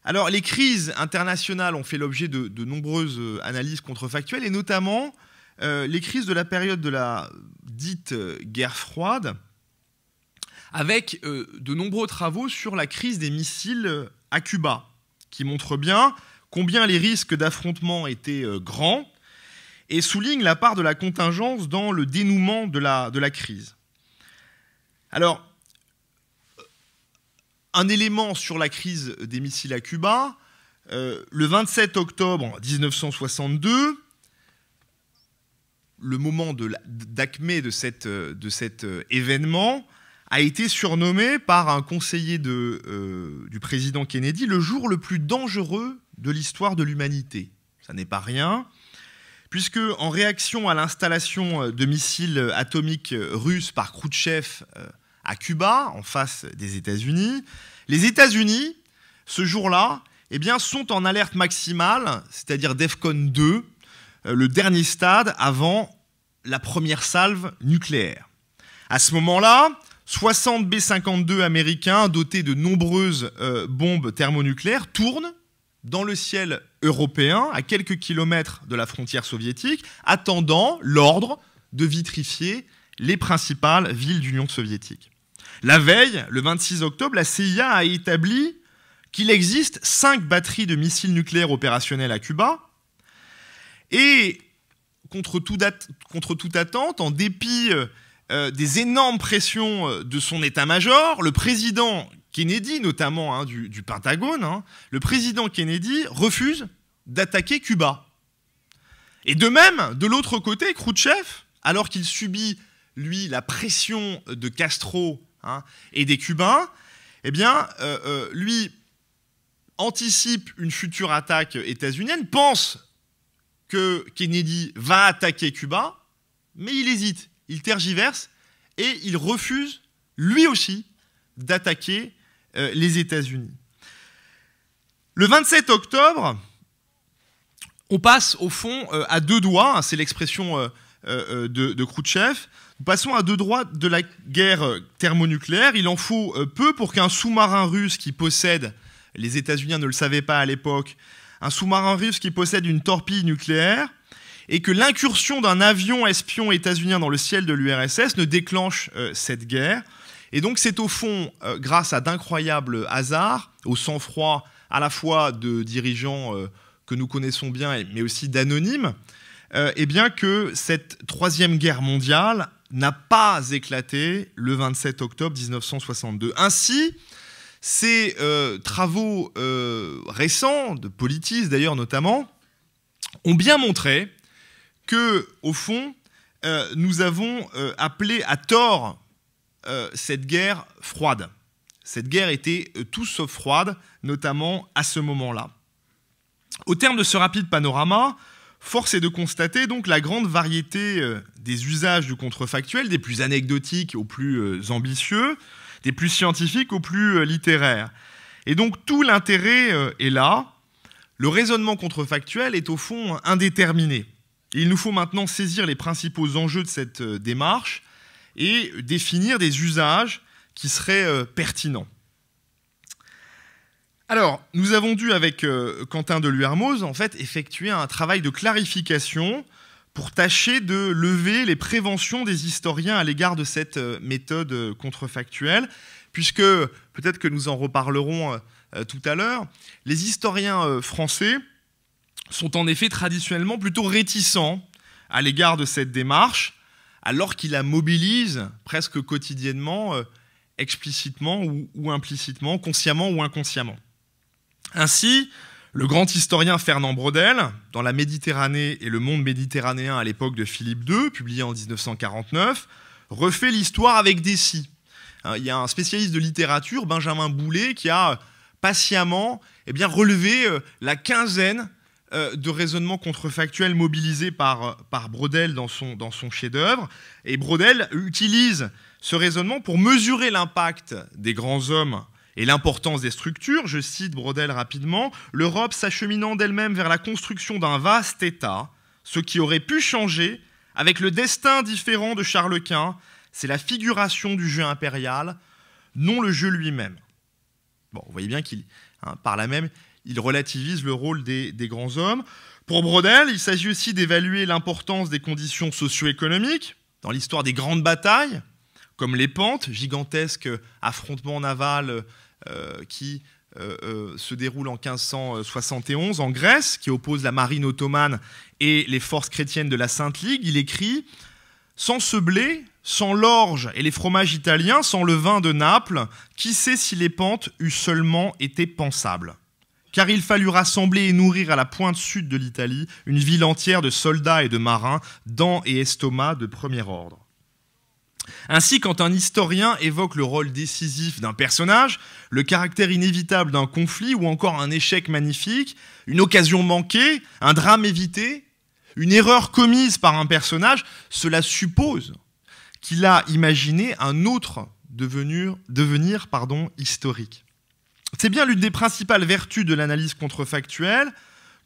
Alors les crises internationales ont fait l'objet de, nombreuses euh, analyses contrefactuelles, et notamment euh, les crises de la période de la dite guerre froide, avec de nombreux travaux sur la crise des missiles à Cuba, qui montrent bien combien les risques d'affrontement étaient grands et souligne la part de la contingence dans le dénouement de la, crise. Alors, un élément sur la crise des missiles à Cuba, euh, le 27 octobre 1962, le moment d'acmé de, cette, de cet euh, événement a été surnommé par un conseiller euh, du président Kennedy le jour le plus dangereux de l'histoire de l'humanité. Ça n'est pas rien puisque en réaction à l'installation euh, de missiles euh, atomiques euh, russes par Khrouchtchev à Cuba, en face des États-Unis, les États-Unis, ce jour-là, eh bien, sont en alerte maximale, c'est-à-dire DEFCON 2, le dernier stade avant la première salve nucléaire. À ce moment-là, 60 B-52 américains dotés de nombreuses bombes thermonucléaires tournent dans le ciel européen, à quelques kilomètres de la frontière soviétique, attendant l'ordre de vitrifier les principales villes d'Union soviétique. La veille, le 26 octobre, la CIA a établi qu'il existe cinq batteries de missiles nucléaires opérationnelles à Cuba. Et contre, toute attente, en dépit euh, des énormes pressions euh, de son état-major, le président Kennedy notamment hein, du, Pentagone, hein, le président Kennedy refuse d'attaquer Cuba. Et de même, de l'autre côté, Khrouchtchev, alors qu'il subit, lui, la pression de Castro hein, et des Cubains, eh bien, euh, euh, lui anticipe une future attaque états-unienne, pense que Kennedy va attaquer Cuba, mais il hésite, il tergiverse, et il refuse, lui aussi, d'attaquer euh, les États-Unis. Le 27 octobre, on passe au fond euh, à deux doigts, hein, c'est l'expression euh, de, de Khrouchtchev, nous passons à deux droits de la guerre thermonucléaire. Il en faut peu pour qu'un sous-marin russe qui possède, les États-Unis ne le savaient pas à l'époque, un sous-marin russe qui possède une torpille nucléaire, et que l'incursion d'un avion espion états-unien dans le ciel de l'URSS ne déclenche cette guerre. Et donc c'est au fond, euh, grâce à d'incroyables hasards, au sang-froid à la fois de dirigeants euh, que nous connaissons bien, mais aussi d'anonymes, euh, eh bien que cette troisième guerre mondiale n'a pas éclaté le 27 octobre 1962. Ainsi, ces travaux récents, de politistes d'ailleurs notamment, ont bien montré que, au fond, nous avons appelé à tort euh, cette guerre froide. Cette guerre était euh, tout sauf froide, notamment à ce moment-là. Au terme de ce rapide panorama, force est de constater donc la grande variété euh, des usages du contrefactuel, des plus anecdotiques aux plus ambitieux, des plus scientifiques aux plus littéraires. Et donc tout l'intérêt est là. Le raisonnement contrefactuel est au fond indéterminé. il nous faut maintenant saisir les principaux enjeux de cette démarche et définir des usages qui seraient euh, pertinents. Alors, nous avons dû, avec euh, Quentin de Luermoz, en fait, effectuer un travail de clarification pour tâcher de lever les préventions des historiens à l'égard de cette euh, méthode contrefactuelle, puisque peut-être que nous en reparlerons tout à l'heure, les historiens français sont en effet traditionnellement plutôt réticents à l'égard de cette démarche, alors qu'il la mobilise presque quotidiennement, euh, explicitement ou, implicitement, consciemment ou inconsciemment. Ainsi, le grand historien Fernand brodel dans La Méditerranée et le monde méditerranéen à l'époque de Philippe II, publié en 1949, refait l'histoire avec des si. Hein, il y a un spécialiste de littérature, Benjamin Boulet, qui a patiemment eh bien, relevé euh, la quinzaine euh, de raisonnement contrefactuel mobilisé par, par Brodel dans son, chef-d'œuvre. Et Brodel utilise ce raisonnement pour mesurer l'impact des grands hommes et l'importance des structures. Je cite Brodel rapidement L'Europe s'acheminant d'elle-même vers la construction d'un vaste État, ce qui aurait pu changer avec le destin différent de Charles Quint, c'est la figuration du jeu impérial, non le jeu lui-même. Bon, vous voyez bien qu'il, parle hein, par même, il relativise le rôle des, grands hommes. Pour Brodel, il s'agit aussi d'évaluer l'importance des conditions socio-économiques dans l'histoire des grandes batailles, comme les pentes, gigantesques affrontements navals euh, qui euh, euh, se déroulent en 1571 en Grèce, qui oppose la marine ottomane et les forces chrétiennes de la Sainte Ligue. Il écrit Sans ce blé, sans l'orge et les fromages italiens, sans le vin de Naples, qui sait si les pentes eussent seulement été pensables car il fallut rassembler et nourrir à la pointe sud de l'Italie une ville entière de soldats et de marins, dents et estomacs de premier ordre. Ainsi, quand un historien évoque le rôle décisif d'un personnage, le caractère inévitable d'un conflit ou encore un échec magnifique, une occasion manquée, un drame évité, une erreur commise par un personnage, cela suppose qu'il a imaginé un autre devenir, devenir pardon, historique. C'est bien l'une des principales vertus de l'analyse contrefactuelle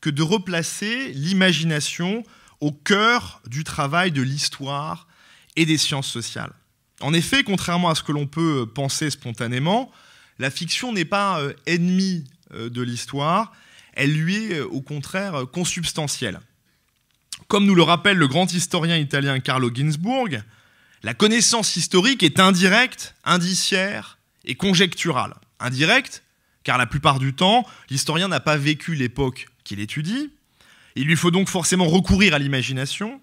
que de replacer l'imagination au cœur du travail de l'histoire et des sciences sociales. En effet, contrairement à ce que l'on peut penser spontanément, la fiction n'est pas euh, ennemie euh, de l'histoire, elle lui est euh, au contraire consubstantielle. Comme nous le rappelle le grand historien italien Carlo Ginzburg, la connaissance historique est indirecte, indiciaire et conjecturale. Indirecte, car la plupart du temps, l'historien n'a pas vécu l'époque qu'il étudie. Il lui faut donc forcément recourir à l'imagination.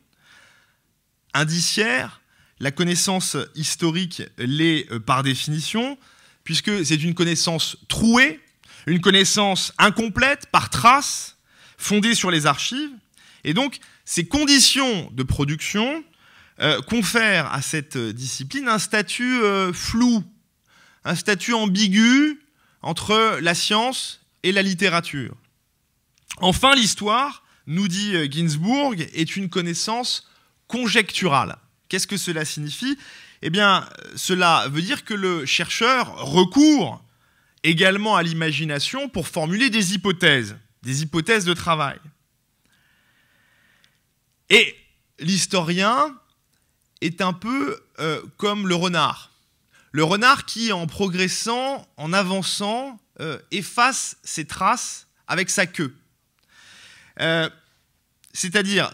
Indiciaire, la connaissance historique l'est euh, par définition, puisque c'est une connaissance trouée, une connaissance incomplète, par traces, fondée sur les archives. Et donc, ces conditions de production euh, confèrent à cette euh, discipline un statut flou, un statut ambigu, entre la science et la littérature. Enfin, l'histoire, nous dit euh, Ginsburg, est une connaissance conjecturale. Qu'est-ce que cela signifie Eh bien, euh, cela veut dire que le chercheur recourt également à l'imagination pour formuler des hypothèses, des hypothèses de travail. Et l'historien est un peu euh, comme le renard. Le renard qui, en progressant, en avançant, euh, efface ses traces avec sa queue. Euh, c'est-à-dire,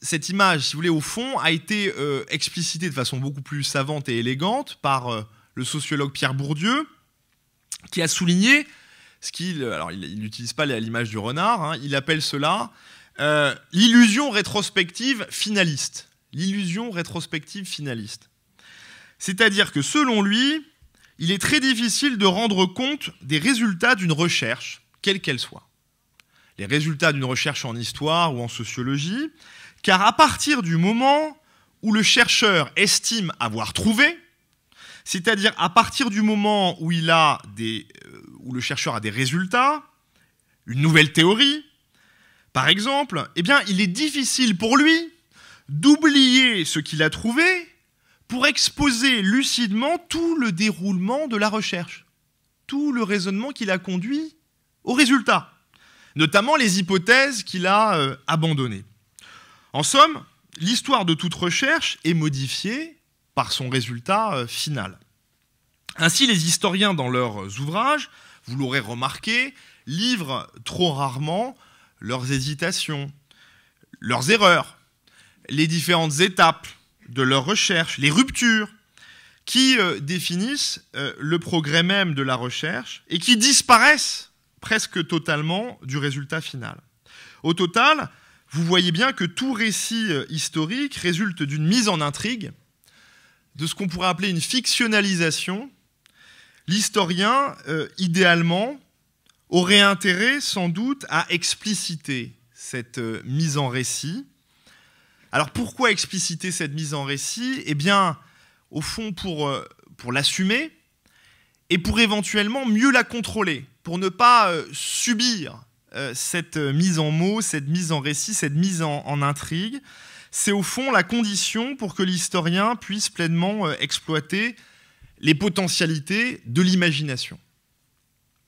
cette image, si vous voulez, au fond, a été euh, explicitée de façon beaucoup plus savante et élégante par le sociologue Pierre Bourdieu, qui a souligné ce qu'il... Alors, il n'utilise pas l'image du renard, hein, il appelle cela l'illusion rétrospective finaliste. L'illusion rétrospective finaliste. C'est-à-dire que selon lui, il est très difficile de rendre compte des résultats d'une recherche, quelle qu'elle soit. Les résultats d'une recherche en histoire ou en sociologie, car à partir du moment où le chercheur estime avoir trouvé, c'est-à-dire à partir du moment où, il a des, euh, où le chercheur a des résultats, une nouvelle théorie, par exemple, eh bien, il est difficile pour lui d'oublier ce qu'il a trouvé pour exposer lucidement tout le déroulement de la recherche, tout le raisonnement qui l'a conduit au résultat, notamment les hypothèses qu'il a euh, abandonnées. En somme, l'histoire de toute recherche est modifiée par son résultat euh, final. Ainsi, les historiens, dans leurs ouvrages, vous l'aurez remarqué, livrent trop rarement leurs hésitations, leurs erreurs, les différentes étapes de leurs recherche, les ruptures, qui euh, définissent euh, le progrès même de la recherche et qui disparaissent presque totalement du résultat final. Au total, vous voyez bien que tout récit euh, historique résulte d'une mise en intrigue, de ce qu'on pourrait appeler une fictionnalisation. L'historien, idéalement, aurait intérêt sans doute à expliciter cette mise en récit, alors pourquoi expliciter cette mise en récit Eh bien, au fond, euh, pour, l'assumer et pour éventuellement mieux la contrôler, pour ne pas euh, subir euh, cette mise en mots, cette mise en récit, cette mise en, intrigue. C'est au fond la condition pour que l'historien puisse pleinement exploiter les potentialités de l'imagination.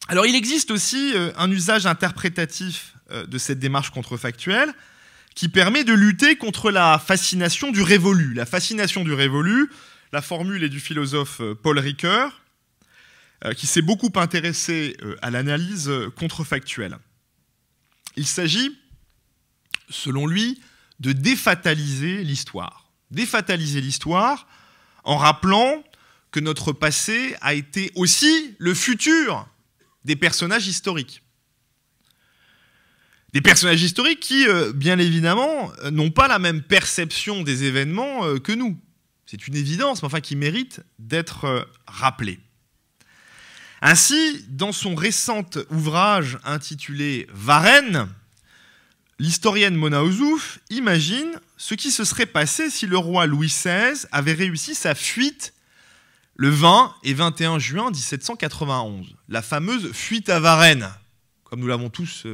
Alors il existe aussi un usage interprétatif de cette démarche contrefactuelle qui permet de lutter contre la fascination du révolu. La fascination du révolu, la formule est du philosophe euh, Paul Ricoeur, euh, qui s'est beaucoup intéressé euh, à l'analyse contrefactuelle. Il s'agit, selon lui, de défataliser l'histoire. Défataliser l'histoire en rappelant que notre passé a été aussi le futur des personnages historiques des personnages historiques qui, euh, bien évidemment, euh, n'ont pas la même perception des événements euh, que nous. C'est une évidence, mais enfin qui mérite d'être rappelée. Ainsi, dans son récent ouvrage intitulé Varennes, l'historienne Mona Ozouf imagine ce qui se serait passé si le roi Louis XVI avait réussi sa fuite le 20 et 21 juin 1791, la fameuse fuite à Varennes, comme nous l'avons tous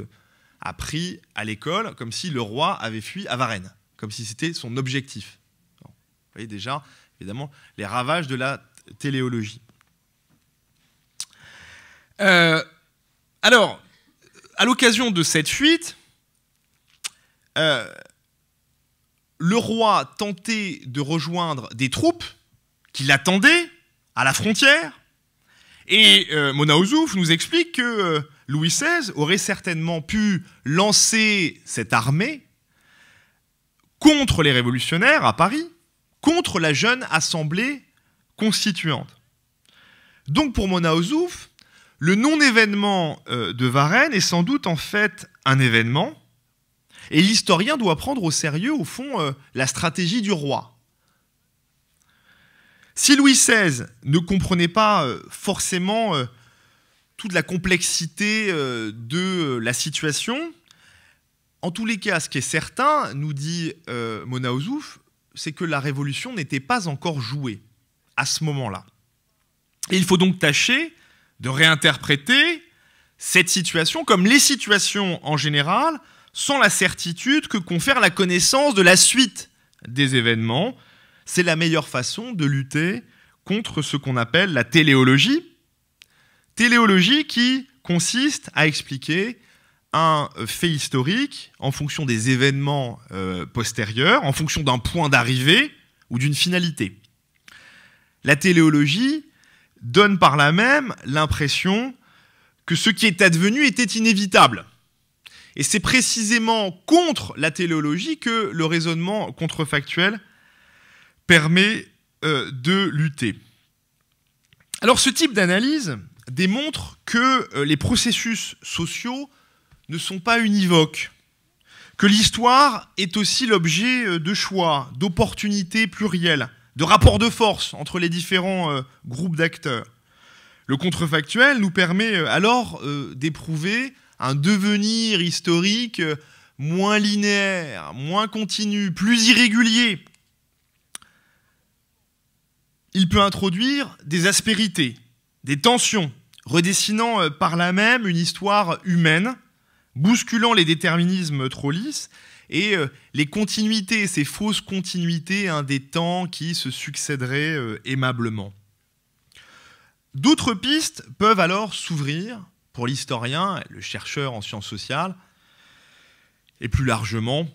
appris à l'école comme si le roi avait fui à Varennes, comme si c'était son objectif. Vous voyez déjà, évidemment, les ravages de la téléologie. Euh, alors, à l'occasion de cette fuite, euh, le roi tentait de rejoindre des troupes qui l'attendaient à la frontière. Et euh, Mona Ouzouf nous explique que Louis XVI aurait certainement pu lancer cette armée contre les révolutionnaires à Paris, contre la jeune assemblée constituante. Donc pour Mona Ozouf, le non-événement euh, de Varennes est sans doute en fait un événement, et l'historien doit prendre au sérieux, au fond, euh, la stratégie du roi. Si Louis XVI ne comprenait pas euh, forcément toute la complexité euh, de euh, la situation. En tous les cas, ce qui est certain, nous dit euh, Mona Ozouf, c'est que la révolution n'était pas encore jouée à ce moment-là. il faut donc tâcher de réinterpréter cette situation comme les situations en général, sans la certitude que confère la connaissance de la suite des événements. C'est la meilleure façon de lutter contre ce qu'on appelle la téléologie, Téléologie qui consiste à expliquer un fait historique en fonction des événements euh, postérieurs, en fonction d'un point d'arrivée ou d'une finalité. La téléologie donne par là même l'impression que ce qui est advenu était inévitable. Et c'est précisément contre la téléologie que le raisonnement contrefactuel permet euh, de lutter. Alors ce type d'analyse, démontre que euh, les processus sociaux ne sont pas univoques, que l'histoire est aussi l'objet euh, de choix, d'opportunités plurielles, de rapports de force entre les différents euh, groupes d'acteurs. Le contrefactuel nous permet alors d'éprouver un devenir historique moins linéaire, moins continu, plus irrégulier. Il peut introduire des aspérités, des tensions, redessinant euh, par là même une histoire humaine, bousculant les déterminismes trop lisses et euh, les continuités, ces fausses continuités hein, des temps qui se succéderaient euh, aimablement. D'autres pistes peuvent alors s'ouvrir pour l'historien, le chercheur en sciences sociales, et plus largement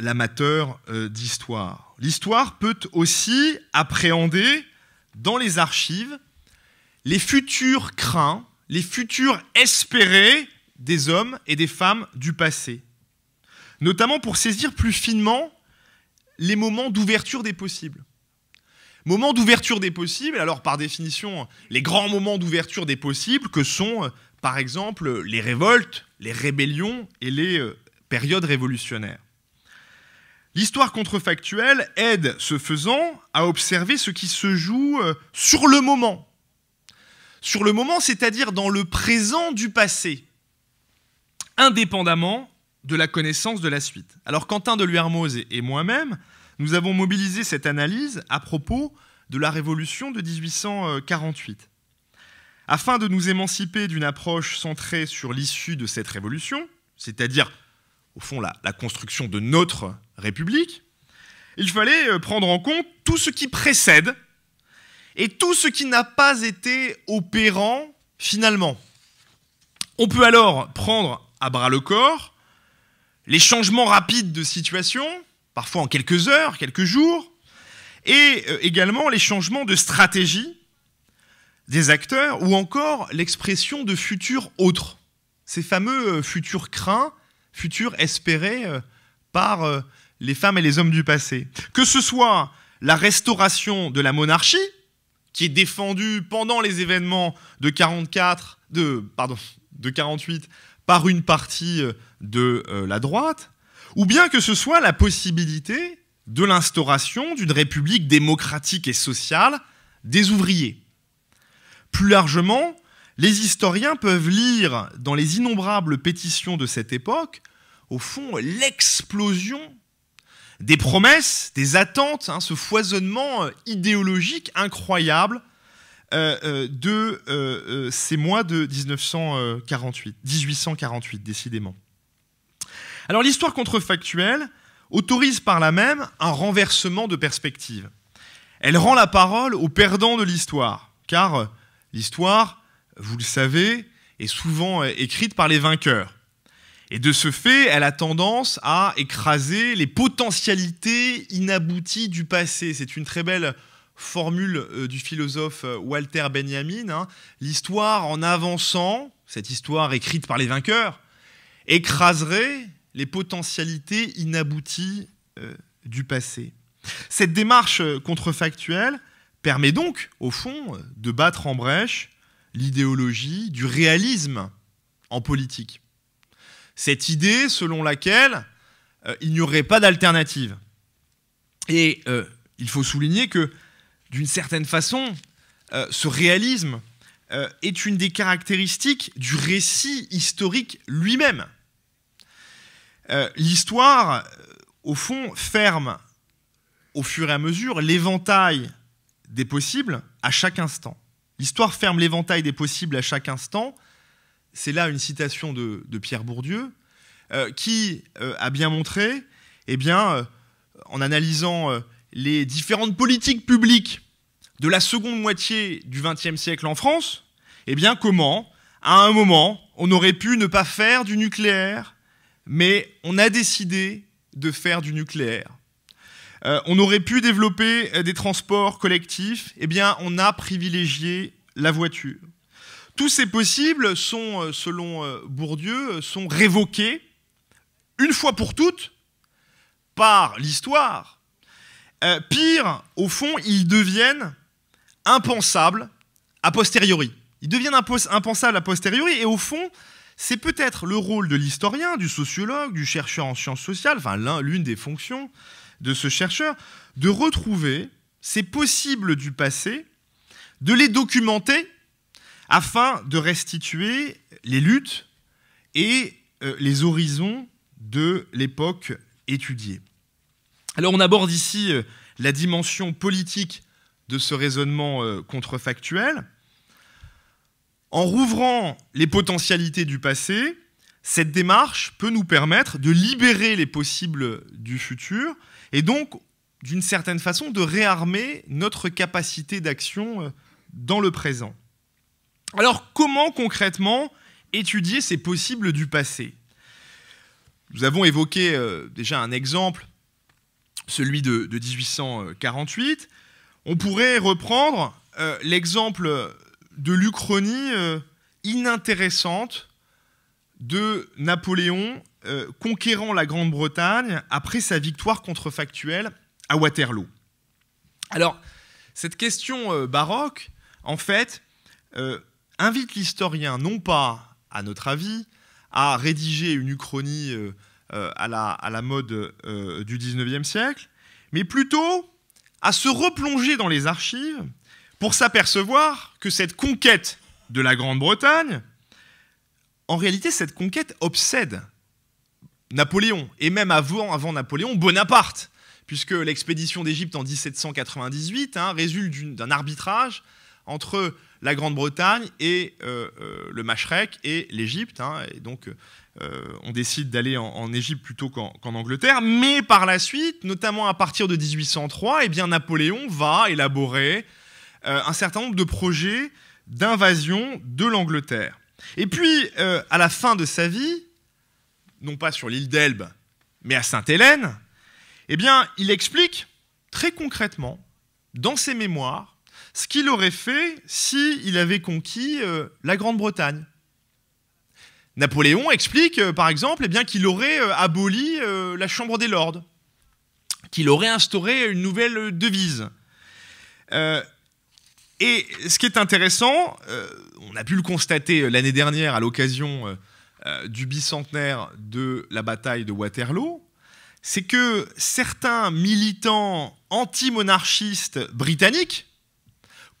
l'amateur d'histoire. L'histoire peut aussi appréhender dans les archives les futurs craints, les futurs espérés des hommes et des femmes du passé, notamment pour saisir plus finement les moments d'ouverture des possibles. Moments d'ouverture des possibles, alors par définition, les grands moments d'ouverture des possibles que sont, euh, par exemple, les révoltes, les rébellions et les euh, périodes révolutionnaires. L'histoire contrefactuelle aide, ce faisant, à observer ce qui se joue euh, sur le moment, sur le moment, c'est-à-dire dans le présent du passé, indépendamment de la connaissance de la suite. Alors Quentin de Luermoz et moi-même, nous avons mobilisé cette analyse à propos de la Révolution de 1848. Afin de nous émanciper d'une approche centrée sur l'issue de cette révolution, c'est-à-dire au fond la, construction de notre République, il fallait euh, prendre en compte tout ce qui précède et tout ce qui n'a pas été opérant finalement. On peut alors prendre à bras le corps les changements rapides de situation, parfois en quelques heures, quelques jours, et euh, également les changements de stratégie des acteurs ou encore l'expression de futurs autres. Ces fameux euh, futurs craints, futurs espérés euh, par les femmes et les hommes du passé. Que ce soit la restauration de la monarchie, qui est défendu pendant les événements de 44, de, pardon, de 48 par une partie euh, de euh, la droite, ou bien que ce soit la possibilité de l'instauration d'une république démocratique et sociale des ouvriers. Plus largement, les historiens peuvent lire dans les innombrables pétitions de cette époque, au fond, l'explosion des promesses, des attentes, hein, ce foisonnement euh, idéologique incroyable euh, euh, de ces mois de 1948, 1848 décidément. Alors l'histoire contrefactuelle autorise par là même un renversement de perspective. Elle rend la parole aux perdants de l'histoire, car l'histoire, vous le savez, est souvent écrite par les vainqueurs. Et de ce fait, elle a tendance à écraser les potentialités inabouties du passé. C'est une très belle formule euh, du philosophe euh, Walter Benjamin. Hein. L'histoire, en avançant, cette histoire écrite par les vainqueurs, écraserait les potentialités inabouties euh, du passé. Cette démarche contrefactuelle permet donc, au fond, de battre en brèche l'idéologie du réalisme en politique cette idée selon laquelle euh, il n'y aurait pas d'alternative. Et euh, il faut souligner que, d'une certaine façon, euh, ce réalisme est une des caractéristiques du récit historique lui-même. L'histoire, au fond, ferme au fur et à mesure l'éventail des possibles à chaque instant. L'histoire ferme l'éventail des possibles à chaque instant c'est là une citation de, Pierre Bourdieu, euh, qui euh, a bien montré, eh bien, euh, en analysant les différentes politiques publiques de la seconde moitié du XXe siècle en France, eh bien, comment, à un moment, on aurait pu ne pas faire du nucléaire, mais on a décidé de faire du nucléaire. on aurait pu développer des transports collectifs, eh bien, on a privilégié la voiture. Tous ces possibles sont, euh, selon euh, Bourdieu, euh, sont révoqués une fois pour toutes par l'histoire. pire, au fond, ils deviennent impensables a posteriori. Ils deviennent impensables a posteriori et au fond, c'est peut-être le rôle de l'historien, du sociologue, du chercheur en sciences sociales, enfin l'une des fonctions de ce chercheur, de retrouver ces possibles du passé, de les documenter afin de restituer les luttes et euh, les horizons de l'époque étudiée. Alors on aborde ici euh, la dimension politique de ce raisonnement euh, contrefactuel. En rouvrant les potentialités du passé, cette démarche peut nous permettre de libérer les possibles du futur et donc, d'une certaine façon, de réarmer notre capacité d'action dans le présent. Alors comment concrètement étudier ces possibles du passé Nous avons évoqué euh, déjà un exemple, celui de, 1848. On pourrait reprendre euh, l'exemple de l'Uchronie euh, inintéressante de Napoléon conquérant la Grande-Bretagne après sa victoire contrefactuelle à Waterloo. Alors, cette question baroque, en fait, invite l'historien non pas, à notre avis, à rédiger une uchronie euh, euh, à, la, à, la, mode euh, du XIXe siècle, mais plutôt à se replonger dans les archives pour s'apercevoir que cette conquête de la Grande-Bretagne, en réalité, cette conquête obsède Napoléon, et même avant, avant Napoléon, Bonaparte, puisque l'expédition d'Égypte en 1798 hein, résulte d'un arbitrage entre la Grande-Bretagne et euh, euh, le Machrek et l'Égypte. Hein. et donc, euh, on décide d'aller en, Égypte plutôt qu'en Angleterre. Mais par la suite, notamment à partir de 1803, eh bien, Napoléon va élaborer un certain nombre de projets d'invasion de l'Angleterre. Et puis, à la fin de sa vie, non pas sur l'île d'Elbe, mais à Sainte-Hélène, eh bien, il explique très concrètement, dans ses mémoires, ce qu'il aurait fait s'il il avait conquis euh, la Grande-Bretagne. Napoléon explique, euh, par exemple, eh bien qu'il aurait euh, aboli la Chambre des Lords, qu'il aurait instauré une nouvelle devise. et ce qui est intéressant, on a pu le constater l'année dernière à l'occasion du bicentenaire de la bataille de Waterloo, c'est que certains militants anti-monarchistes britanniques,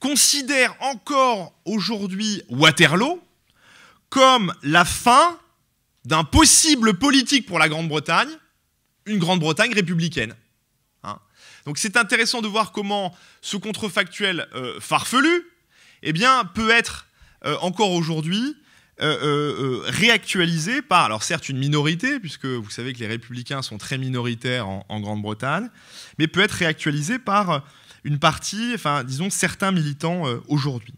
Considère encore aujourd'hui Waterloo comme la fin d'un possible politique pour la Grande-Bretagne, une Grande-Bretagne républicaine. Hein. Donc c'est intéressant de voir comment ce contrefactuel euh, farfelu eh bien, peut être euh, encore aujourd'hui euh, réactualisé par, alors certes une minorité, puisque vous savez que les républicains sont très minoritaires en Grande-Bretagne, mais peut être réactualisé par une partie, enfin disons certains militants euh, aujourd'hui.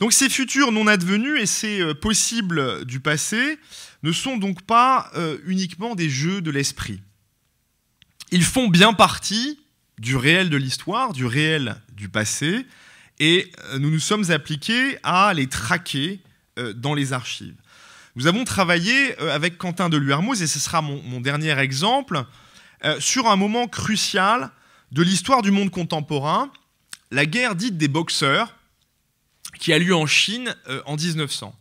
Donc ces futurs non advenus et ces euh, possibles du passé ne sont donc pas euh, uniquement des jeux de l'esprit. Ils font bien partie du réel de l'histoire, du réel du passé, et nous nous sommes appliqués à les traquer dans les archives. Nous avons travaillé avec Quentin de Luermoz, et ce sera mon dernier exemple, sur un moment crucial de l'histoire du monde contemporain, la guerre dite des boxeurs, qui a lieu en Chine euh, en 1900.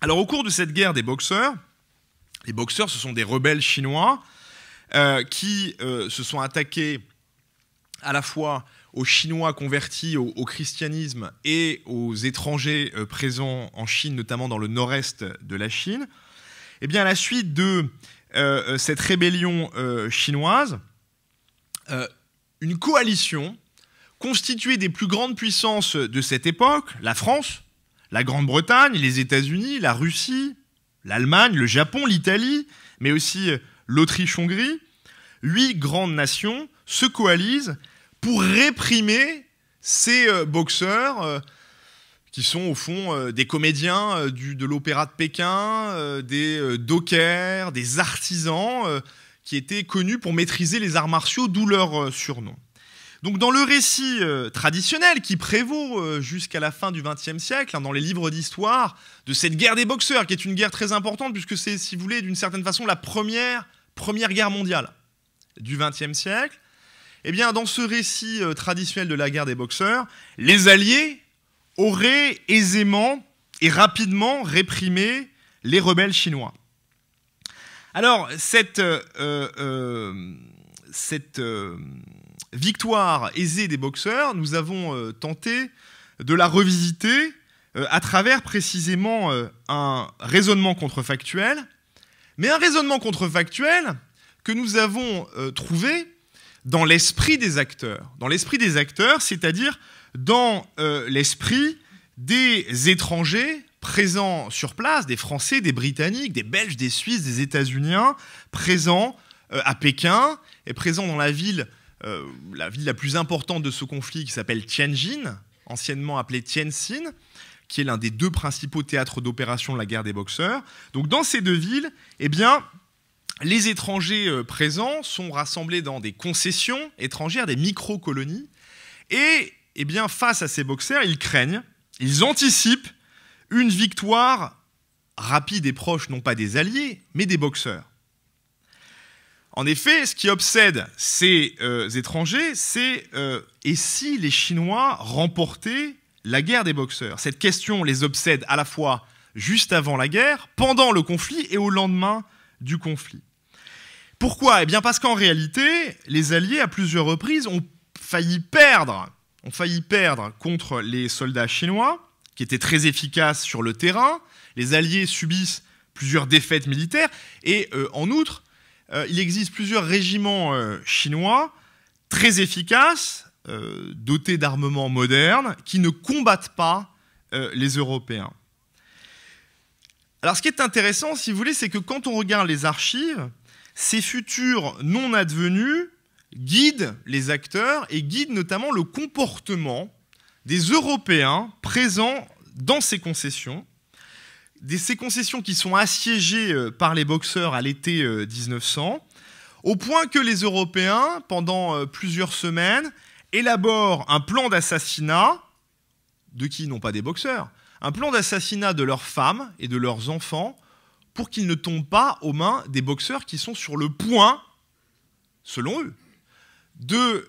Alors au cours de cette guerre des boxeurs, les boxeurs, ce sont des rebelles chinois euh, qui euh, se sont attaqués à la fois aux Chinois convertis au, au christianisme et aux étrangers présents en Chine, notamment dans le nord-est de la Chine. Eh bien, à la suite de cette rébellion chinoise, euh, une coalition constituée des plus grandes puissances de cette époque, la France, la Grande-Bretagne, les États-Unis, la Russie, l'Allemagne, le Japon, l'Italie, mais aussi euh, l'Autriche-Hongrie, huit grandes nations se coalisent pour réprimer ces euh, boxeurs qui sont au fond des comédiens de l'opéra de Pékin, des dockers, des artisans qui étaient connus pour maîtriser les arts martiaux, d'où leur euh, surnom. Donc dans le récit euh, traditionnel qui prévaut euh, jusqu'à la fin du XXe siècle, hein, dans les livres d'histoire, de cette guerre des boxeurs, qui est une guerre très importante, puisque c'est, si vous voulez, d'une certaine façon, la première, première guerre mondiale du XXe siècle, eh bien dans ce récit traditionnel de la guerre des boxeurs, les Alliés auraient aisément et rapidement réprimé les rebelles chinois. Alors, cette, euh, euh, euh, victoire aisée des boxeurs, nous avons tenté de la revisiter à travers précisément un raisonnement contrefactuel, mais un raisonnement contrefactuel que nous avons trouvé dans l'esprit des acteurs. Dans l'esprit des acteurs, c'est-à-dire dans l'esprit des étrangers présents sur place, des Français, des Britanniques, des Belges, des Suisses, des états unis présents euh, à Pékin et présents dans la ville, euh, la ville la plus importante de ce conflit qui s'appelle Tianjin, anciennement appelée Tianjin, qui est l'un des deux principaux théâtres d'opération de la guerre des boxeurs. Donc dans ces deux villes, eh bien, les étrangers euh, présents sont rassemblés dans des concessions étrangères, des micro-colonies, et eh bien, face à ces boxeurs, ils craignent, ils anticipent une victoire rapide et proche, non pas des alliés, mais des boxeurs. En effet, ce qui obsède ces euh, étrangers, c'est euh, et si les Chinois remportaient la guerre des boxeurs Cette question les obsède à la fois juste avant la guerre, pendant le conflit et au lendemain du conflit. Pourquoi Eh bien parce qu'en réalité, les Alliés, à plusieurs reprises, ont failli perdre, ont failli perdre contre les soldats chinois, qui était très efficace sur le terrain. Les Alliés subissent plusieurs défaites militaires. Et euh, en outre, euh, il existe plusieurs régiments euh, chinois très efficaces, dotés d'armements modernes, qui ne combattent pas les Européens. Alors ce qui est intéressant, si vous voulez, c'est que quand on regarde les archives, ces futurs non advenus guident les acteurs et guident notamment le comportement des Européens présents dans ces concessions, des, ces concessions qui sont assiégées euh, par les boxeurs à l'été 1900, euh, au point que les Européens, pendant euh, plusieurs semaines, élaborent un plan d'assassinat, de qui n'ont pas des boxeurs, un plan d'assassinat de leurs femmes et de leurs enfants pour qu'ils ne tombent pas aux mains des boxeurs qui sont sur le point, selon eux, de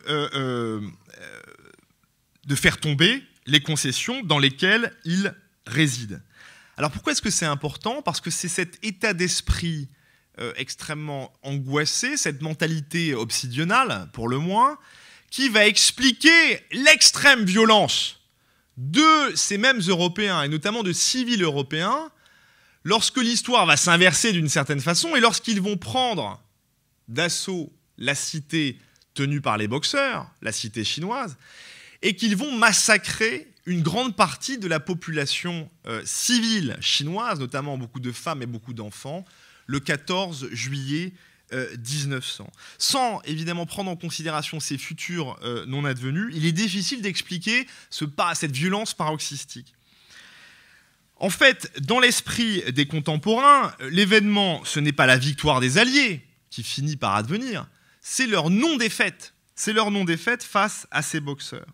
de faire tomber les concessions dans lesquelles il réside. Alors pourquoi est-ce que c'est important Parce que c'est cet état d'esprit euh, extrêmement angoissé, cette mentalité obsidionale, pour le moins, qui va expliquer l'extrême violence de ces mêmes Européens, et notamment de civils européens, lorsque l'histoire va s'inverser d'une certaine façon, et lorsqu'ils vont prendre d'assaut la cité tenue par les boxeurs, la cité chinoise, et qu'ils vont massacrer une grande partie de la population euh, civile chinoise, notamment beaucoup de femmes et beaucoup d'enfants, le 14 juillet 1900. Euh, Sans évidemment prendre en considération ces futurs euh, non advenus, il est difficile d'expliquer ce, cette violence paroxystique. En fait, dans l'esprit des contemporains, l'événement, ce n'est pas la victoire des Alliés qui finit par advenir, c'est leur non-défaite. C'est leur non-défaite face à ces boxeurs.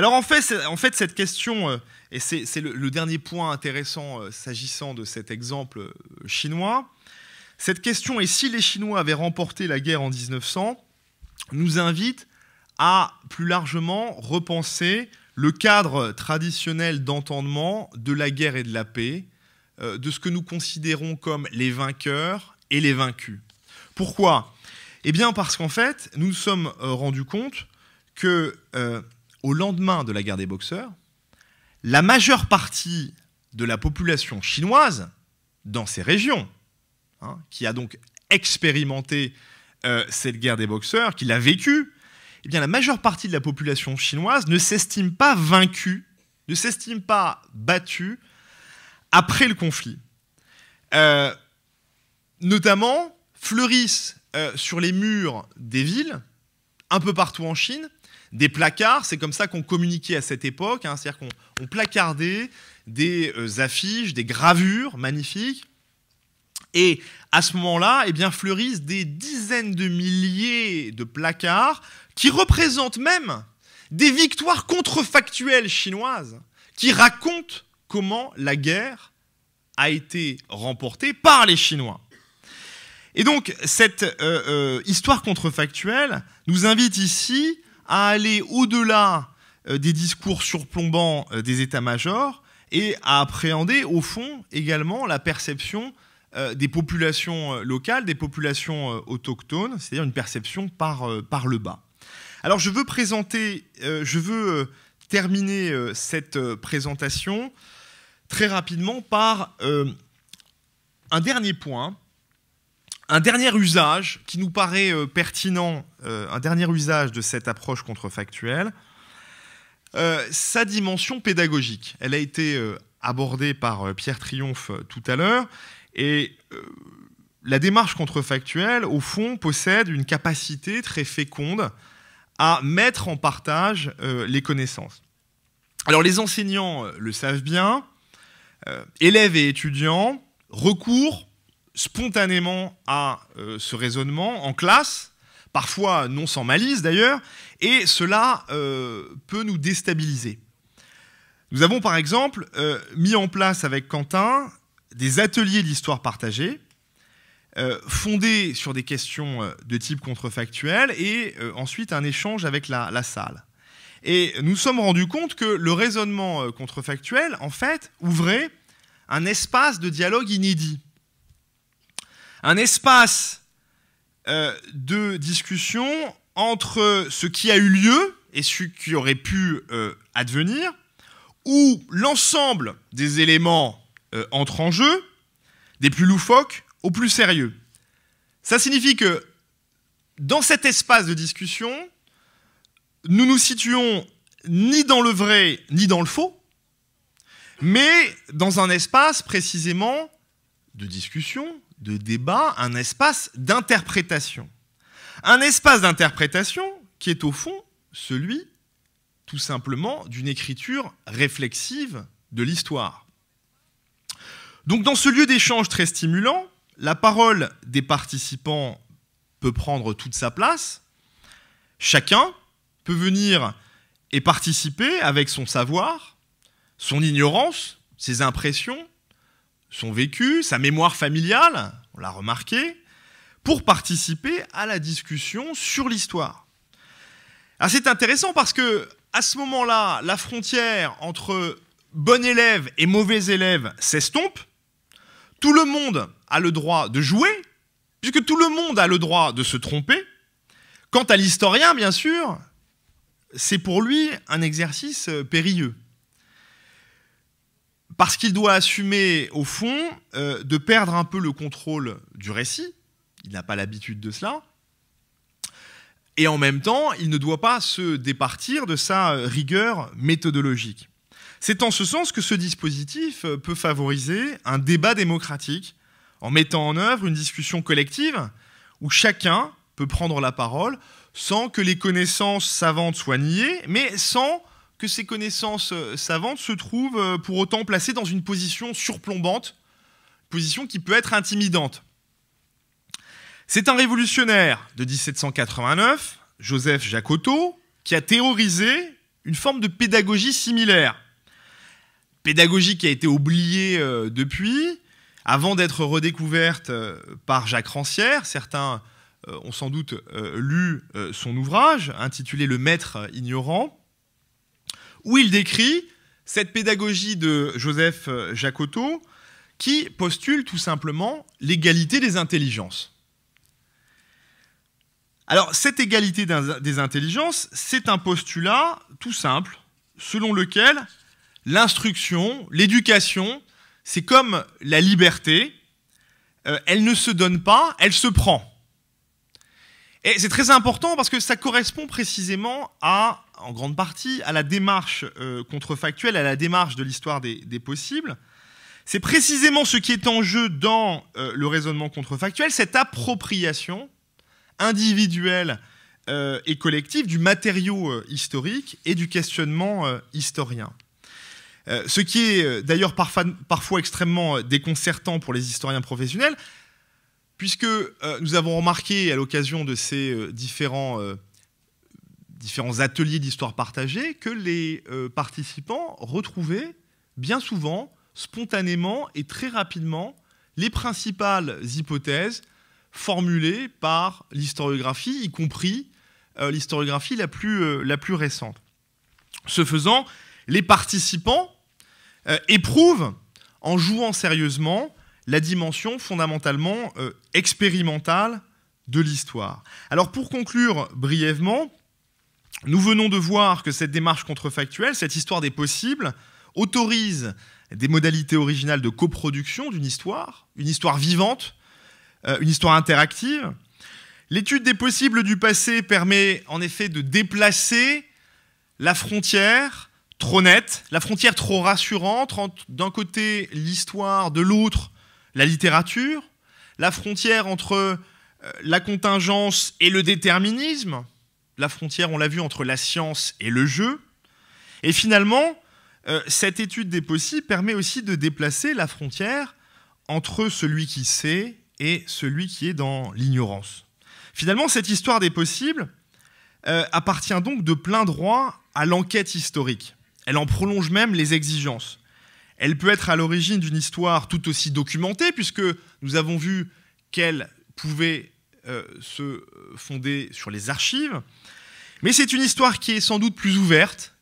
Alors en fait, en fait cette question, euh, et c'est le, dernier point intéressant euh, s'agissant de cet exemple euh, chinois, cette question, et si les Chinois avaient remporté la guerre en 1900, nous invite à plus largement repenser le cadre traditionnel d'entendement de la guerre et de la paix, de ce que nous considérons comme les vainqueurs et les vaincus. Pourquoi Eh bien parce qu'en fait, nous nous sommes rendus compte que au lendemain de la guerre des boxeurs, la majeure partie de la population chinoise dans ces régions, hein, qui a donc expérimenté euh, cette guerre des boxeurs, qui l'a vécue, eh bien la majeure partie de la population chinoise ne s'estime pas vaincue, ne s'estime pas battue après le conflit. Euh, notamment, fleurissent euh, sur les murs des villes, un peu partout en Chine, des placards, c'est comme ça qu'on communiquait à cette époque, hein. c'est-à-dire qu'on placardait des euh, affiches, des gravures magnifiques. Et à ce moment-là, eh bien, fleurissent des dizaines de milliers de placards qui représentent même des victoires contrefactuelles chinoises, qui racontent comment la guerre a été remportée par les Chinois. Et donc, cette euh, euh, histoire contrefactuelle nous invite ici à aller au-delà euh, des discours surplombants euh, des états-majors et à appréhender au fond également la perception euh, des populations locales, des populations autochtones, c'est-à-dire une perception par, le bas. Alors je veux présenter, je veux terminer cette présentation très rapidement par un dernier point un dernier usage qui nous paraît euh, pertinent, euh, un dernier usage de cette approche contrefactuelle, euh, sa dimension pédagogique. Elle a été abordée par Pierre Triomphe tout à l'heure, et la démarche contrefactuelle, au fond, possède une capacité très féconde à mettre en partage les connaissances. Alors les enseignants le savent bien, élèves et étudiants recourent spontanément à euh, ce raisonnement en classe, parfois non sans malice d'ailleurs, et cela euh, peut nous déstabiliser. Nous avons par exemple euh, mis en place avec Quentin des ateliers d'histoire partagée, fondés sur des questions de type contrefactuel, et ensuite un échange avec la, la salle. Et nous sommes rendus compte que le raisonnement contrefactuel, en fait, ouvrait un espace de dialogue inédit un espace euh, de discussion entre ce qui a eu lieu et ce qui aurait pu euh, advenir, où l'ensemble des éléments euh, entre en jeu, des plus loufoques aux plus sérieux. Ça signifie que dans cet espace de discussion, nous nous situons ni dans le vrai ni dans le faux, mais dans un espace précisément de discussion, de débat, un espace d'interprétation. Un espace d'interprétation qui est au fond celui tout simplement d'une écriture réflexive de l'histoire. Donc dans ce lieu d'échange très stimulant, la parole des participants peut prendre toute sa place. Chacun peut venir et participer avec son savoir, son ignorance, ses impressions, son vécu, sa mémoire familiale, on l'a remarqué, pour participer à la discussion sur l'histoire. c'est intéressant parce que à ce moment-là, la frontière entre bon élève et mauvais élève s'estompe. Tout le monde a le droit de jouer, puisque tout le monde a le droit de se tromper. Quant à l'historien, bien sûr, c'est pour lui un exercice périlleux parce qu'il doit assumer, au fond, euh, de perdre un peu le contrôle du récit. Il n'a pas l'habitude de cela. Et en même temps, il ne doit pas se départir de sa euh, rigueur méthodologique. C'est en ce sens que ce dispositif euh, peut favoriser un débat démocratique en mettant en œuvre une discussion collective où chacun peut prendre la parole sans que les connaissances savantes soient niées, mais sans que ces connaissances euh, savantes se trouvent euh, pour autant placées dans une position surplombante, position qui peut être intimidante. C'est un révolutionnaire de 1789, Joseph Jacotot, qui a théorisé une forme de pédagogie similaire. Pédagogie qui a été oubliée euh, depuis, avant d'être redécouverte par Jacques Rancière. Certains ont sans doute lu son ouvrage intitulé Le maître ignorant où il décrit cette pédagogie de Joseph euh, Jacotot qui postule tout simplement l'égalité des intelligences. Alors cette égalité des intelligences, c'est un postulat tout simple, selon lequel l'instruction, l'éducation, c'est comme la liberté, euh, elle ne se donne pas, elle se prend. Et c'est très important parce que ça correspond précisément à en grande partie à la démarche euh, contrefactuelle, à la démarche de l'histoire des, possibles. C'est précisément ce qui est en jeu dans euh, le raisonnement contrefactuel, cette appropriation individuelle euh, et collective du matériau historique et du questionnement historien. ce qui est d'ailleurs parfois extrêmement déconcertant pour les historiens professionnels, puisque nous avons remarqué à l'occasion de ces différents différents ateliers d'histoire partagée que les euh, participants retrouvaient bien souvent, spontanément et très rapidement, les principales hypothèses formulées par l'historiographie, y compris euh, l'historiographie la, euh, la, plus récente. Ce faisant, les participants éprouvent, en jouant sérieusement, la dimension fondamentalement expérimentale de l'histoire. Alors pour conclure brièvement, nous venons de voir que cette démarche contrefactuelle, cette histoire des possibles, autorise des modalités originales de coproduction d'une histoire, une histoire vivante, euh, une histoire interactive. L'étude des possibles du passé permet en effet de déplacer la frontière trop nette, la frontière trop rassurante entre d'un côté l'histoire, de l'autre la littérature, la frontière entre euh, la contingence et le déterminisme, la frontière, on l'a vu, entre la science et le jeu. Et finalement, euh, cette étude des possibles permet aussi de déplacer la frontière entre celui qui sait et celui qui est dans l'ignorance. Finalement, cette histoire des possibles euh, appartient donc de plein droit à l'enquête historique. Elle en prolonge même les exigences. Elle peut être à l'origine d'une histoire tout aussi documentée, puisque nous avons vu qu'elle pouvait euh, se fonder sur les archives, mais c'est une histoire qui est sans doute plus ouverte,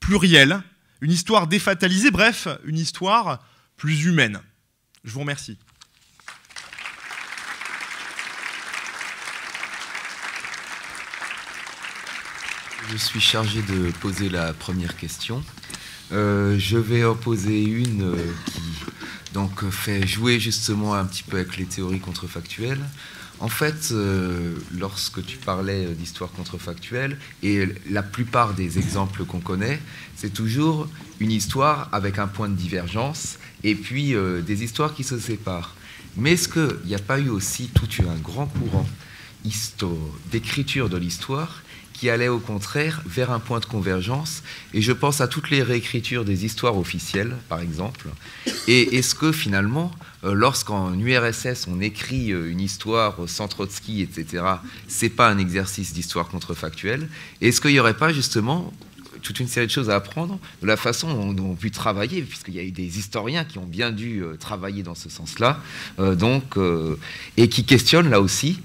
plurielle, une histoire défatalisée, bref, une histoire plus humaine. Je vous remercie. Je suis chargé de poser la première question. Euh, je vais en poser une euh, qui donc fait jouer justement un petit peu avec les théories contrefactuelles. En fait, euh, lorsque tu parlais d'histoire contrefactuelle, et la plupart des exemples qu'on connaît, c'est toujours une histoire avec un point de divergence et puis euh, des histoires qui se séparent. Mais est-ce qu'il n'y a pas eu aussi tout un grand courant d'écriture de l'histoire qui allait au contraire vers un point de convergence. Et je pense à toutes les réécritures des histoires officielles, par exemple. Et est-ce que finalement, euh, lorsqu'en URSS on écrit euh, une histoire sans Trotsky, etc., c'est pas un exercice d'histoire contrefactuelle. Est-ce qu'il n'y aurait pas justement toute une série de choses à apprendre de la façon dont, on a pu travailler, puisqu'il y a eu des historiens qui ont bien dû euh, travailler dans ce sens-là, et qui questionnent là aussi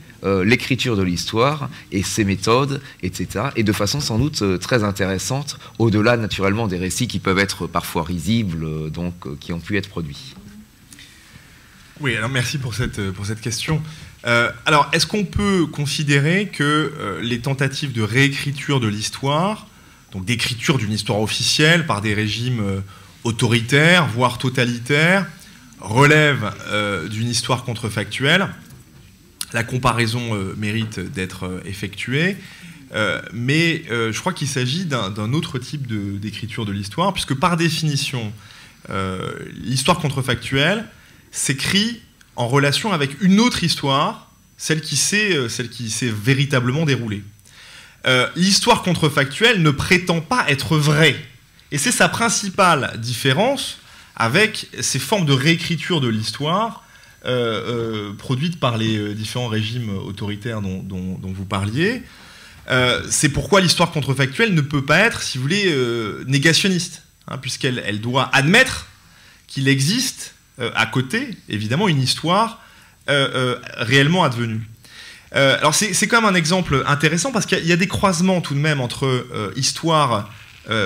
l'écriture de l'histoire et ses méthodes, etc. Et de façon sans doute très intéressante, au-delà naturellement des récits qui peuvent être parfois risibles, donc qui ont pu être produits. Oui, alors merci pour cette, euh, question. Euh, alors, est-ce qu'on peut considérer que euh, les tentatives de réécriture de l'histoire, donc d'écriture d'une histoire officielle par des régimes autoritaires, voire totalitaires, relèvent d'une histoire contrefactuelle La comparaison mérite d'être effectuée. mais je crois qu'il s'agit d'un autre type d'écriture de l'histoire, puisque par définition, l'histoire contrefactuelle, s'écrit en relation avec une autre histoire, celle qui s'est, euh, celle qui s'est véritablement déroulée. Euh, l'histoire contrefactuelle ne prétend pas être vraie. Et c'est sa principale différence avec ces formes de réécriture de l'histoire euh, produites par les différents régimes autoritaires dont, vous parliez. c'est pourquoi l'histoire contrefactuelle ne peut pas être, si vous voulez, négationniste, hein, puisqu'elle elle doit admettre qu'il existe euh, à côté, évidemment, une histoire euh, euh, réellement advenue. alors c'est quand même un exemple intéressant parce qu'il y, a des croisements tout de même entre histoire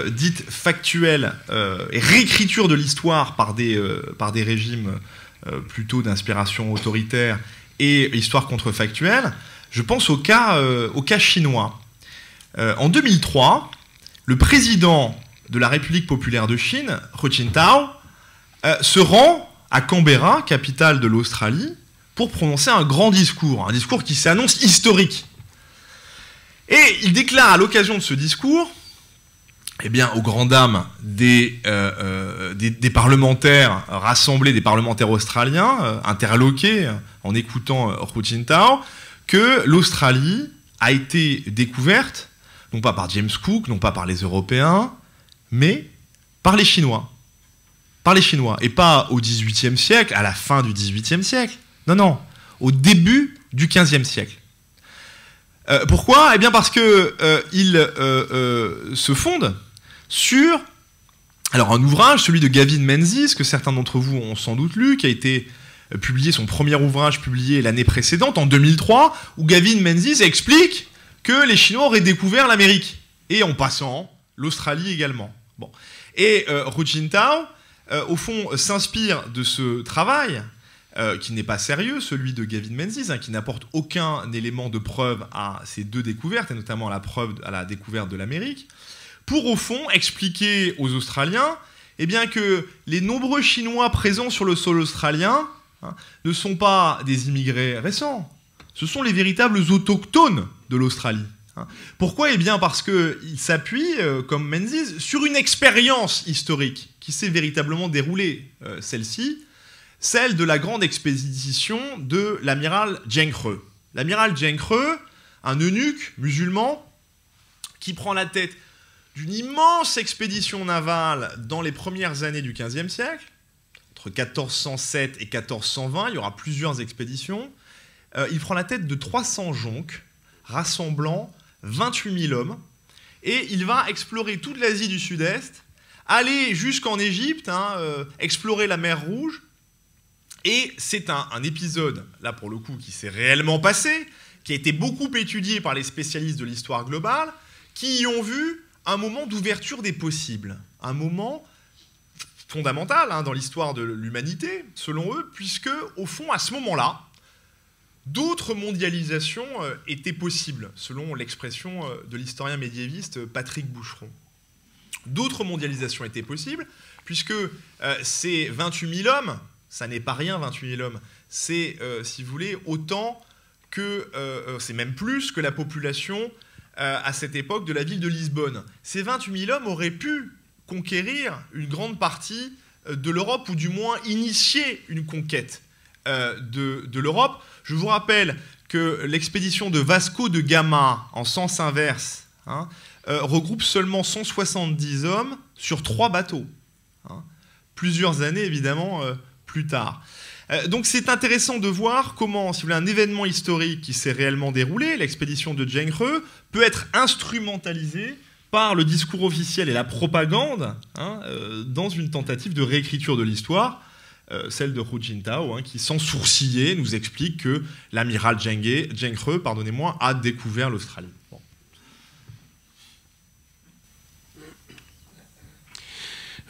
dite factuelle et réécriture de l'histoire par, des par des régimes plutôt d'inspiration autoritaire et histoire contrefactuelle. Je pense au cas, au cas chinois. en 2003, le président de la République populaire de Chine, Hu Jintao, se rend à Canberra, capitale de l'Australie, pour prononcer un grand discours, un discours qui s'annonce historique. Et il déclare à l'occasion de ce discours, eh bien, aux grandes dames euh, euh, des, des, parlementaires rassemblés, des parlementaires australiens, euh, interloqués en écoutant Hu Jintao, que l'Australie a été découverte, non pas par James Cook, non pas par les Européens, mais par les Chinois par les Chinois. Et pas au XVIIIe siècle, à la fin du XVIIIe siècle. Non, non. Au début du 15e siècle. Euh, pourquoi Eh bien parce que euh, euh, se fonde sur alors un ouvrage, celui de Gavin Menzies, que certains d'entre vous ont sans doute lu, qui a été publié, son premier ouvrage publié l'année précédente, en 2003, où Gavin Menzies explique que les Chinois auraient découvert l'Amérique, et en passant l'Australie également. Bon. Et Hu Jintao euh, au fond, euh, s'inspire de ce travail, euh, qui n'est pas sérieux, celui de Gavin Menzies, hein, qui n'apporte aucun élément de preuve à ces deux découvertes, et notamment à la, preuve, à la découverte de l'Amérique, pour au fond expliquer aux Australiens eh bien, que les nombreux Chinois présents sur le sol australien hein, ne sont pas des immigrés récents, ce sont les véritables autochtones de l'Australie. Hein. Pourquoi Eh bien parce qu'il s'appuie, euh, comme Menzies, sur une expérience historique qui s'est véritablement déroulée, euh, celle-ci, celle de la grande expédition de l'amiral Djenkre. L'amiral Djenkre, un eunuque musulman, qui prend la tête d'une immense expédition navale dans les premières années du XVe siècle, entre 1407 et 1420, il y aura plusieurs expéditions. Euh, il prend la tête de 300 jonques rassemblant 28 000 hommes, et il va explorer toute l'Asie du Sud-Est, aller jusqu'en Égypte, hein, euh, explorer la mer Rouge, et c'est un, épisode, là pour le coup, qui s'est réellement passé, qui a été beaucoup étudié par les spécialistes de l'histoire globale, qui y ont vu un moment d'ouverture des possibles, un moment fondamental hein, dans l'histoire de l'humanité, selon eux, puisque au fond, à ce moment-là, D'autres mondialisations euh, étaient possibles, selon l'expression euh, de l'historien médiéviste euh, Patrick Boucheron. D'autres mondialisations étaient possibles, puisque ces 28 000 hommes, ça n'est pas rien 28 000 hommes, c'est, si vous voulez, autant que, c'est même plus que la population à cette époque de la ville de Lisbonne. Ces 28 000 hommes auraient pu conquérir une grande partie de l'Europe, ou du moins initier une conquête. Euh, de, l'Europe. Je vous rappelle que l'expédition de Vasco de Gama, en sens inverse, hein, euh, regroupe seulement 170 hommes sur trois bateaux. Hein, plusieurs années, évidemment, euh, plus tard. Donc c'est intéressant de voir comment, si vous voulez, un événement historique qui s'est réellement déroulé, l'expédition de Zheng He, peut être instrumentalisé par le discours officiel et la propagande hein, dans une tentative de réécriture de l'histoire euh, celle de Hu Jintao, hein, qui sans sourciller nous explique que l'amiral He, pardonnez-moi, a découvert l'Australie.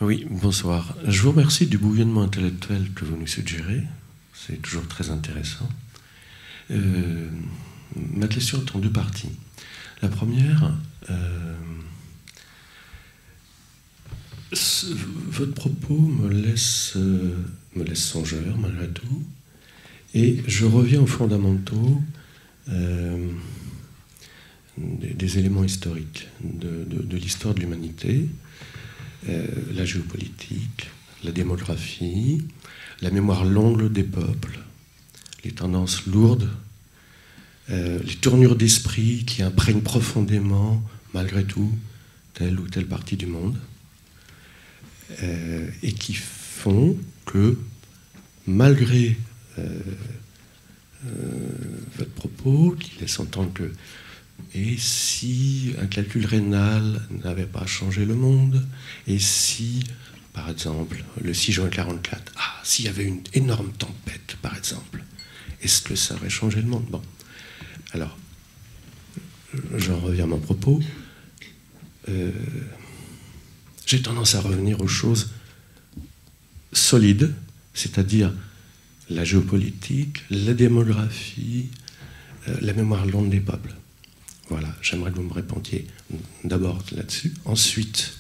Oui, bonsoir. Je vous remercie du bouillonnement intellectuel que vous nous suggérez. C'est toujours très intéressant. Euh, ma question est en deux parties. La première, euh, votre propos me laisse, euh, me laisse songeur, malgré tout. Et je reviens aux fondamentaux euh, des, éléments historiques de, l'histoire de l'humanité, euh, la géopolitique, la démographie, la mémoire longue des peuples, les tendances lourdes, les tournures d'esprit qui imprègnent profondément, malgré tout, telle ou telle partie du monde. Euh, et qui font que, malgré euh, euh, votre propos, qui laisse entendre que et si un calcul rénal n'avait pas changé le monde Et si, par exemple, le 6 juin 44, ah, s'il y avait une énorme tempête, par exemple, est-ce que ça aurait changé le monde Bon. Alors, j'en reviens à mon propos. Euh, j'ai tendance à revenir aux choses solides, c'est-à-dire la géopolitique, la démographie, euh, la mémoire longue des peuples. Voilà, j'aimerais que vous me répondiez d'abord là-dessus. Ensuite,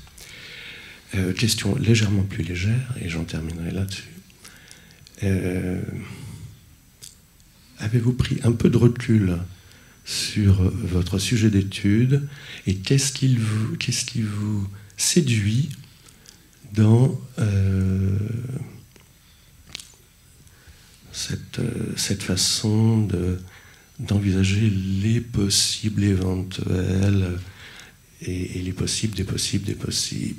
euh, question légèrement plus légère, et j'en terminerai là-dessus. Euh, avez-vous pris un peu de recul sur votre sujet d'étude et qu'est-ce qu'il -ce qui vous séduit dans euh, euh, cette, façon d'envisager les possibles éventuels et, les possibles des possibles des possibles.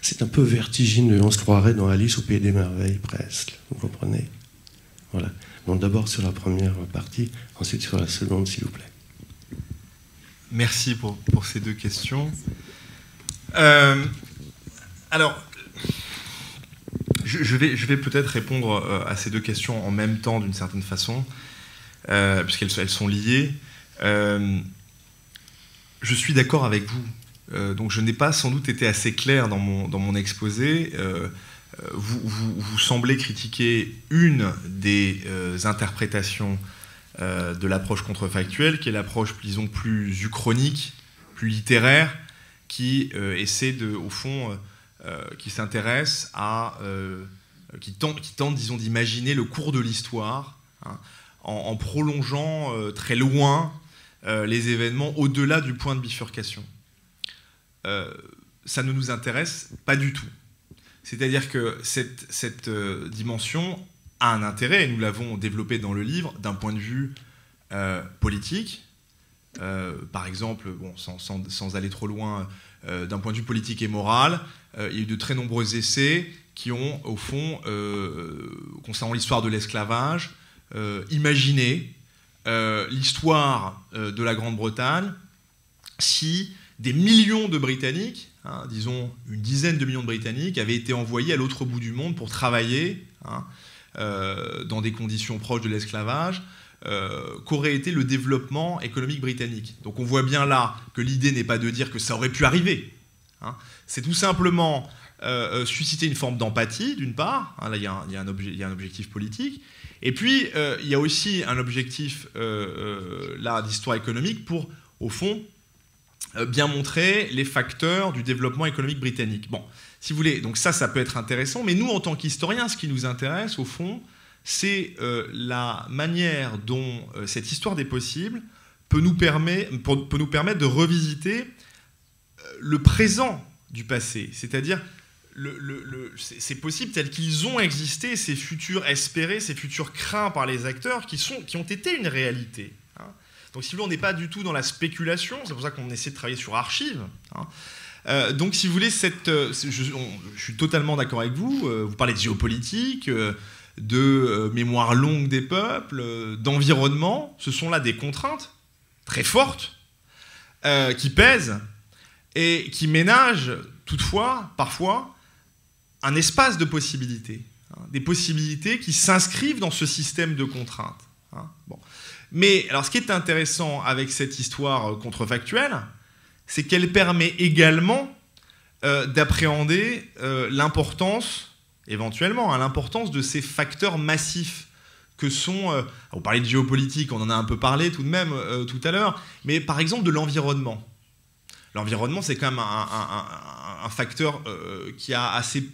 C'est un peu vertigineux, on se croirait dans Alice au Pays des Merveilles presque, vous comprenez Voilà. d'abord sur la première partie, ensuite sur la seconde, s'il vous plaît. Merci pour, pour ces deux questions. Euh, alors, je, vais, peut-être répondre euh, à ces deux questions en même temps d'une certaine façon, euh, puisqu'elles sont liées. je suis d'accord avec vous. donc je n'ai pas sans doute été assez clair dans mon, exposé. Vous, vous, semblez critiquer une des interprétations de l'approche contrefactuelle, qui est l'approche, disons, plus uchronique, plus littéraire, qui euh, essaie de, au fond, euh, euh, qui s'intéresse à, qui tente, disons, d'imaginer le cours de l'histoire hein, en, prolongeant très loin les événements au-delà du point de bifurcation. ça ne nous intéresse pas du tout. C'est-à-dire que cette, dimension a un intérêt, et nous l'avons développé dans le livre, d'un point de vue politique, euh, par exemple, sans, aller trop loin, euh, d'un point de vue politique et moral, euh, il y a eu de très nombreux essais qui ont, au fond, concernant l'histoire de l'esclavage, imaginé l'histoire de la Grande-Bretagne si des millions de Britanniques, hein, disons une dizaine de millions de Britanniques, avaient été envoyés à l'autre bout du monde pour travailler hein, dans des conditions proches de l'esclavage euh, qu'aurait été le développement économique britannique. Donc on voit bien là que l'idée n'est pas de dire que ça aurait pu arriver. Hein. C'est tout simplement euh, euh, susciter une forme d'empathie, d'une part. Hein, là, il y, y, a un objectif politique. Et puis, il y a aussi un objectif là d'histoire économique pour, au fond, bien montrer les facteurs du développement économique britannique. Bon, si vous voulez, donc ça, ça peut être intéressant, mais nous, en tant qu'historiens, ce qui nous intéresse, au fond, c'est euh, la manière dont euh, cette histoire des possibles peut nous, permettre de revisiter euh, le présent du passé, c'est-à-dire ces possibles tels qu'ils ont existé, ces futurs espérés, ces futurs craints par les acteurs qui, sont, qui ont été une réalité. Hein. Donc si vous voulez, on n'est pas du tout dans la spéculation, c'est pour ça qu'on essaie de travailler sur archives. Hein. donc, si vous voulez, je, suis totalement d'accord avec vous. vous parlez de géopolitique, de euh, mémoire longue des peuples, euh, d'environnement. Ce sont là des contraintes très fortes euh, qui pèsent et qui ménagent toutefois, parfois, un espace de possibilités. Hein, des possibilités qui s'inscrivent dans ce système de contraintes. Hein. Mais alors, ce qui est intéressant avec cette histoire contrefactuelle, c'est qu'elle permet également d'appréhender l'importance éventuellement à hein, l'importance de ces facteurs massifs que sont, euh, on parlait de géopolitique, on en a un peu parlé tout de même euh, tout à l'heure, mais par exemple de l'environnement. L'environnement, c'est quand même un, facteur euh, qui a assez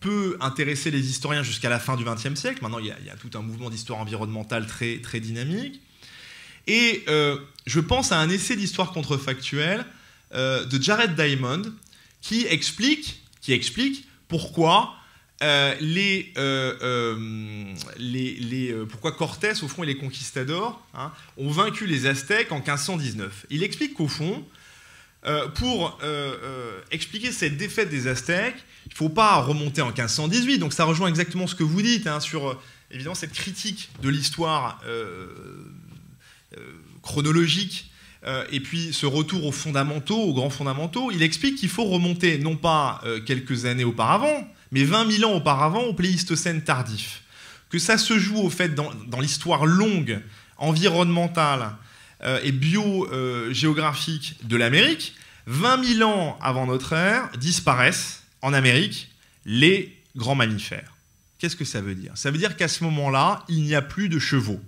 peu intéressé les historiens jusqu'à la fin du XXe siècle. Maintenant, il y, a, il y a tout un mouvement d'histoire environnementale très, très dynamique. Et je pense à un essai d'histoire contrefactuelle de Jared Diamond qui explique, qui explique pourquoi euh, les, euh, euh, pourquoi Cortés, au fond, et les conquistadors hein, ont vaincu les Aztèques en 1519. Il explique qu'au fond, pour expliquer cette défaite des Aztèques, il ne faut pas remonter en 1518. Donc ça rejoint exactement ce que vous dites hein, sur, évidemment, cette critique de l'histoire chronologique et puis ce retour aux fondamentaux, aux grands fondamentaux, il explique qu'il faut remonter non pas quelques années auparavant, mais 20 000 ans auparavant au Pléistocène tardif. Que ça se joue au fait dans, l'histoire longue, environnementale euh, et bio-géographique euh, de l'Amérique, 20 000 ans avant notre ère disparaissent en Amérique les grands mammifères. Qu'est-ce que ça veut dire Ça veut dire qu'à ce moment-là, il n'y a plus de chevaux.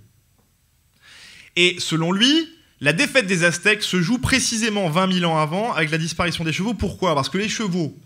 Et selon lui, la défaite des Aztèques se joue précisément 20 000 ans avant avec la disparition des chevaux. Pourquoi Parce que les chevaux,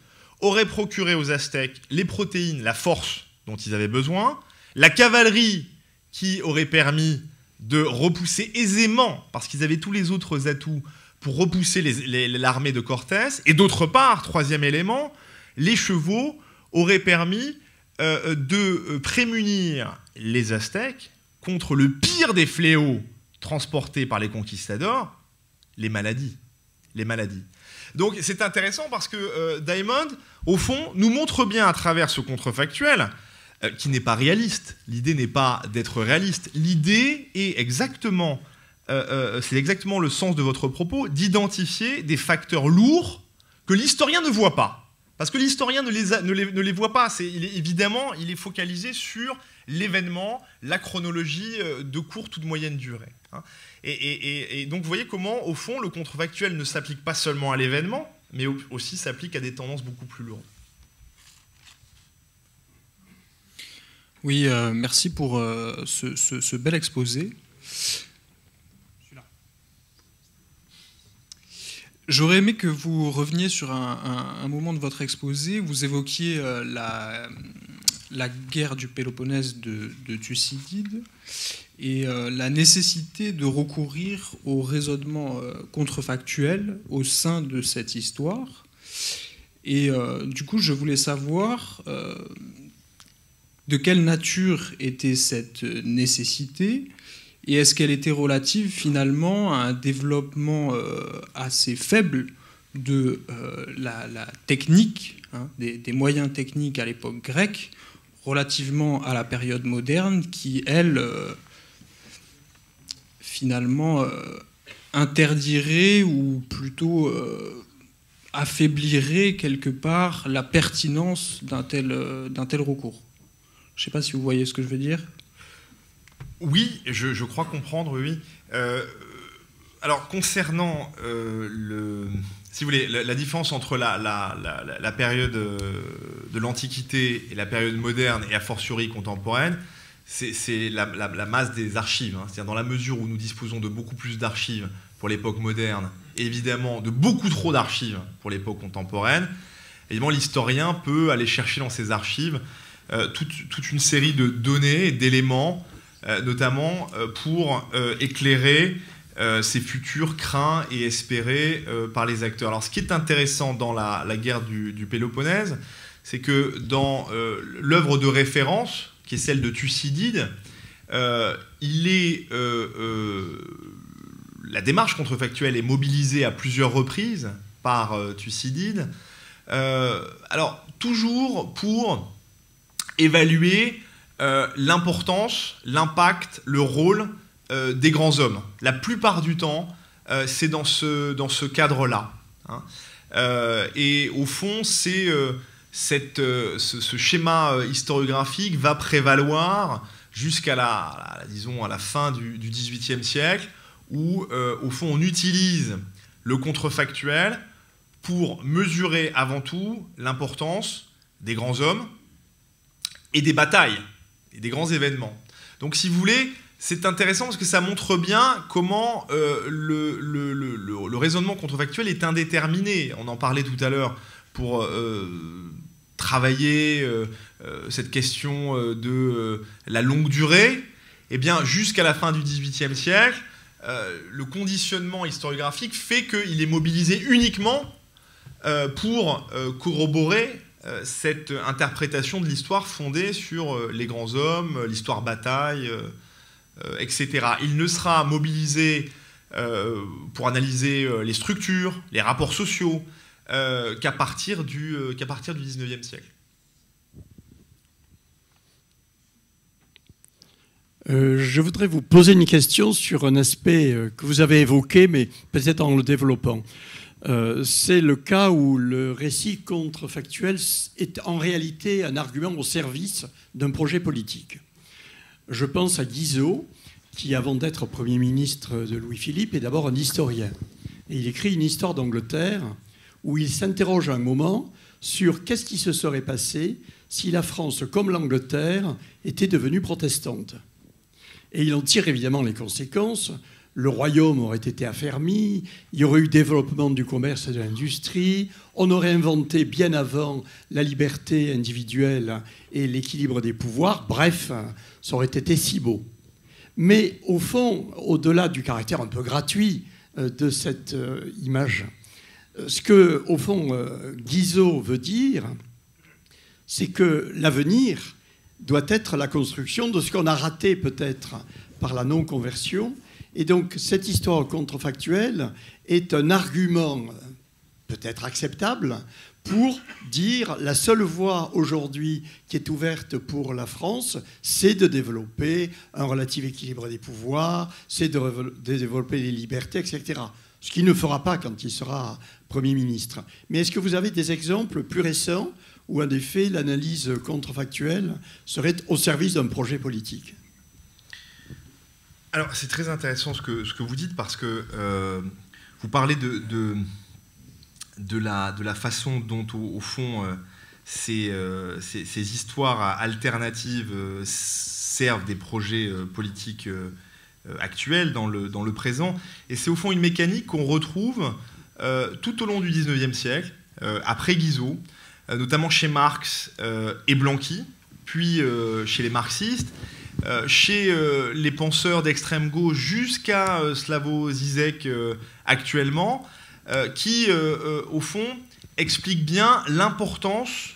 aurait procuré aux Aztèques les protéines, la force dont ils avaient besoin, la cavalerie qui aurait permis de repousser aisément, parce qu'ils avaient tous les autres atouts pour repousser l'armée de Cortés, et d'autre part, troisième élément, les chevaux auraient permis euh, de euh, prémunir les Aztèques contre le pire des fléaux transportés par les conquistadors, les maladies. Les maladies. Donc c'est intéressant parce que euh, Diamond, au fond, nous montre bien à travers ce contrefactuel euh, qui n'est pas réaliste. L'idée n'est pas d'être réaliste. L'idée est exactement, euh, c'est exactement le sens de votre propos, d'identifier des facteurs lourds que l'historien ne voit pas. Parce que l'historien ne les, ne, les, voit pas. C'est évidemment, il est focalisé sur l'événement, la chronologie de courte ou de moyenne durée. Hein. Et, donc vous voyez comment, au fond, le contrefactuel ne s'applique pas seulement à l'événement, mais aussi s'applique à des tendances beaucoup plus lourdes. Oui, euh, merci pour euh, ce, bel exposé. J'aurais aimé que vous reveniez sur un, moment de votre exposé. Vous évoquiez euh, la, la, guerre du Péloponnèse de, de Thucydide et euh, la nécessité de recourir au raisonnement euh, contrefactuel au sein de cette histoire. Et euh, du coup, je voulais savoir de quelle nature était cette nécessité et est-ce qu'elle était relative finalement à un développement assez faible de la, technique, hein, des, moyens techniques à l'époque grecque, relativement à la période moderne qui, elle, finalement euh, interdirait ou plutôt euh, affaiblirait quelque part la pertinence d'un tel, euh, d'un tel recours. Je ne sais pas si vous voyez ce que je veux dire. Oui, je, crois comprendre, oui. alors, concernant le, si vous voulez, la, différence entre la, la, la période de l'Antiquité et la période moderne, et a fortiori contemporaine, c'est la, masse des archives. Hein. cest dans la mesure où nous disposons de beaucoup plus d'archives pour l'époque moderne, évidemment de beaucoup trop d'archives pour l'époque contemporaine, l'historien peut aller chercher dans ses archives euh, toute, une série de données, d'éléments, euh, notamment euh, pour éclairer ses futurs craints et espérés par les acteurs. Alors ce qui est intéressant dans la, guerre du Péloponnèse, c'est que dans l'œuvre de référence, qui est celle de Thucydide, euh, il est, euh, euh, la démarche contrefactuelle est mobilisée à plusieurs reprises par Thucydide. alors, toujours pour évaluer l'importance, l'impact, le rôle des grands hommes. La plupart du temps, c'est dans ce, dans ce cadre-là. Hein. et au fond, c'est cette, euh, ce, schéma euh, historiographique va prévaloir jusqu'à la, disons à la fin du, XVIIIe siècle, où euh, au fond on utilise le contrefactuel pour mesurer avant tout l'importance des grands hommes et des batailles et des grands événements. Donc si vous voulez, c'est intéressant parce que ça montre bien comment le, le, le, raisonnement contrefactuel est indéterminé. On en parlait tout à l'heure pour travailler euh, euh, cette question euh, de la longue durée, et eh bien, jusqu'à la fin du XVIIIe siècle, le conditionnement historiographique fait qu'il est mobilisé uniquement pour corroborer cette interprétation de l'histoire fondée sur les grands hommes, l'histoire bataille, etc. Il ne sera mobilisé pour analyser les structures, les rapports sociaux, euh, qu'à partir, du, euh, qu'à partir du 19e siècle. Euh, je voudrais vous poser une question sur un aspect que vous avez évoqué, mais peut-être en le développant. c'est le cas où le récit contrefactuel est en réalité un argument au service d'un projet politique. Je pense à Guizot, qui avant d'être Premier ministre de Louis-Philippe est d'abord un historien. Et il écrit une histoire d'Angleterre où il s'interroge un moment sur qu'est-ce qui se serait passé si la France, comme l'Angleterre, était devenue protestante. Et il en tire évidemment les conséquences. Le royaume aurait été affermi, il y aurait eu développement du commerce et de l'industrie, on aurait inventé bien avant la liberté individuelle et l'équilibre des pouvoirs, bref, ça aurait été si beau. Mais au fond, au-delà du caractère un peu gratuit euh, de cette euh, image euh, ce que, au fond, euh, Guizot veut dire, c'est que l'avenir doit être la construction de ce qu'on a raté peut-être par la non-conversion. Et donc cette histoire contrefactuelle est un argument peut-être acceptable pour dire la seule voie aujourd'hui qui est ouverte pour la France, c'est de développer un relatif équilibre des pouvoirs, c'est de, de développer les libertés, etc. Ce qu'il ne fera pas quand il sera Premier ministre. Mais est-ce que vous avez des exemples plus récents où, en effet, l'analyse contrefactuelle serait au service d'un projet politique Alors, c'est très intéressant ce que, ce que vous dites parce que euh, vous parlez de, de, la, de la façon dont, au, fond, euh, ces, euh, ces, ces, histoires alternatives servent des projets politiques actuels dans le, dans le présent. Et c'est au fond une mécanique qu'on retrouve euh, tout au long du 19e siècle, euh, après Guizot, euh, notamment chez Marx et Blanqui, puis chez les marxistes, chez les penseurs d'extrême gauche jusqu'à Slavo Zizek actuellement, qui, au fond, explique bien l'importance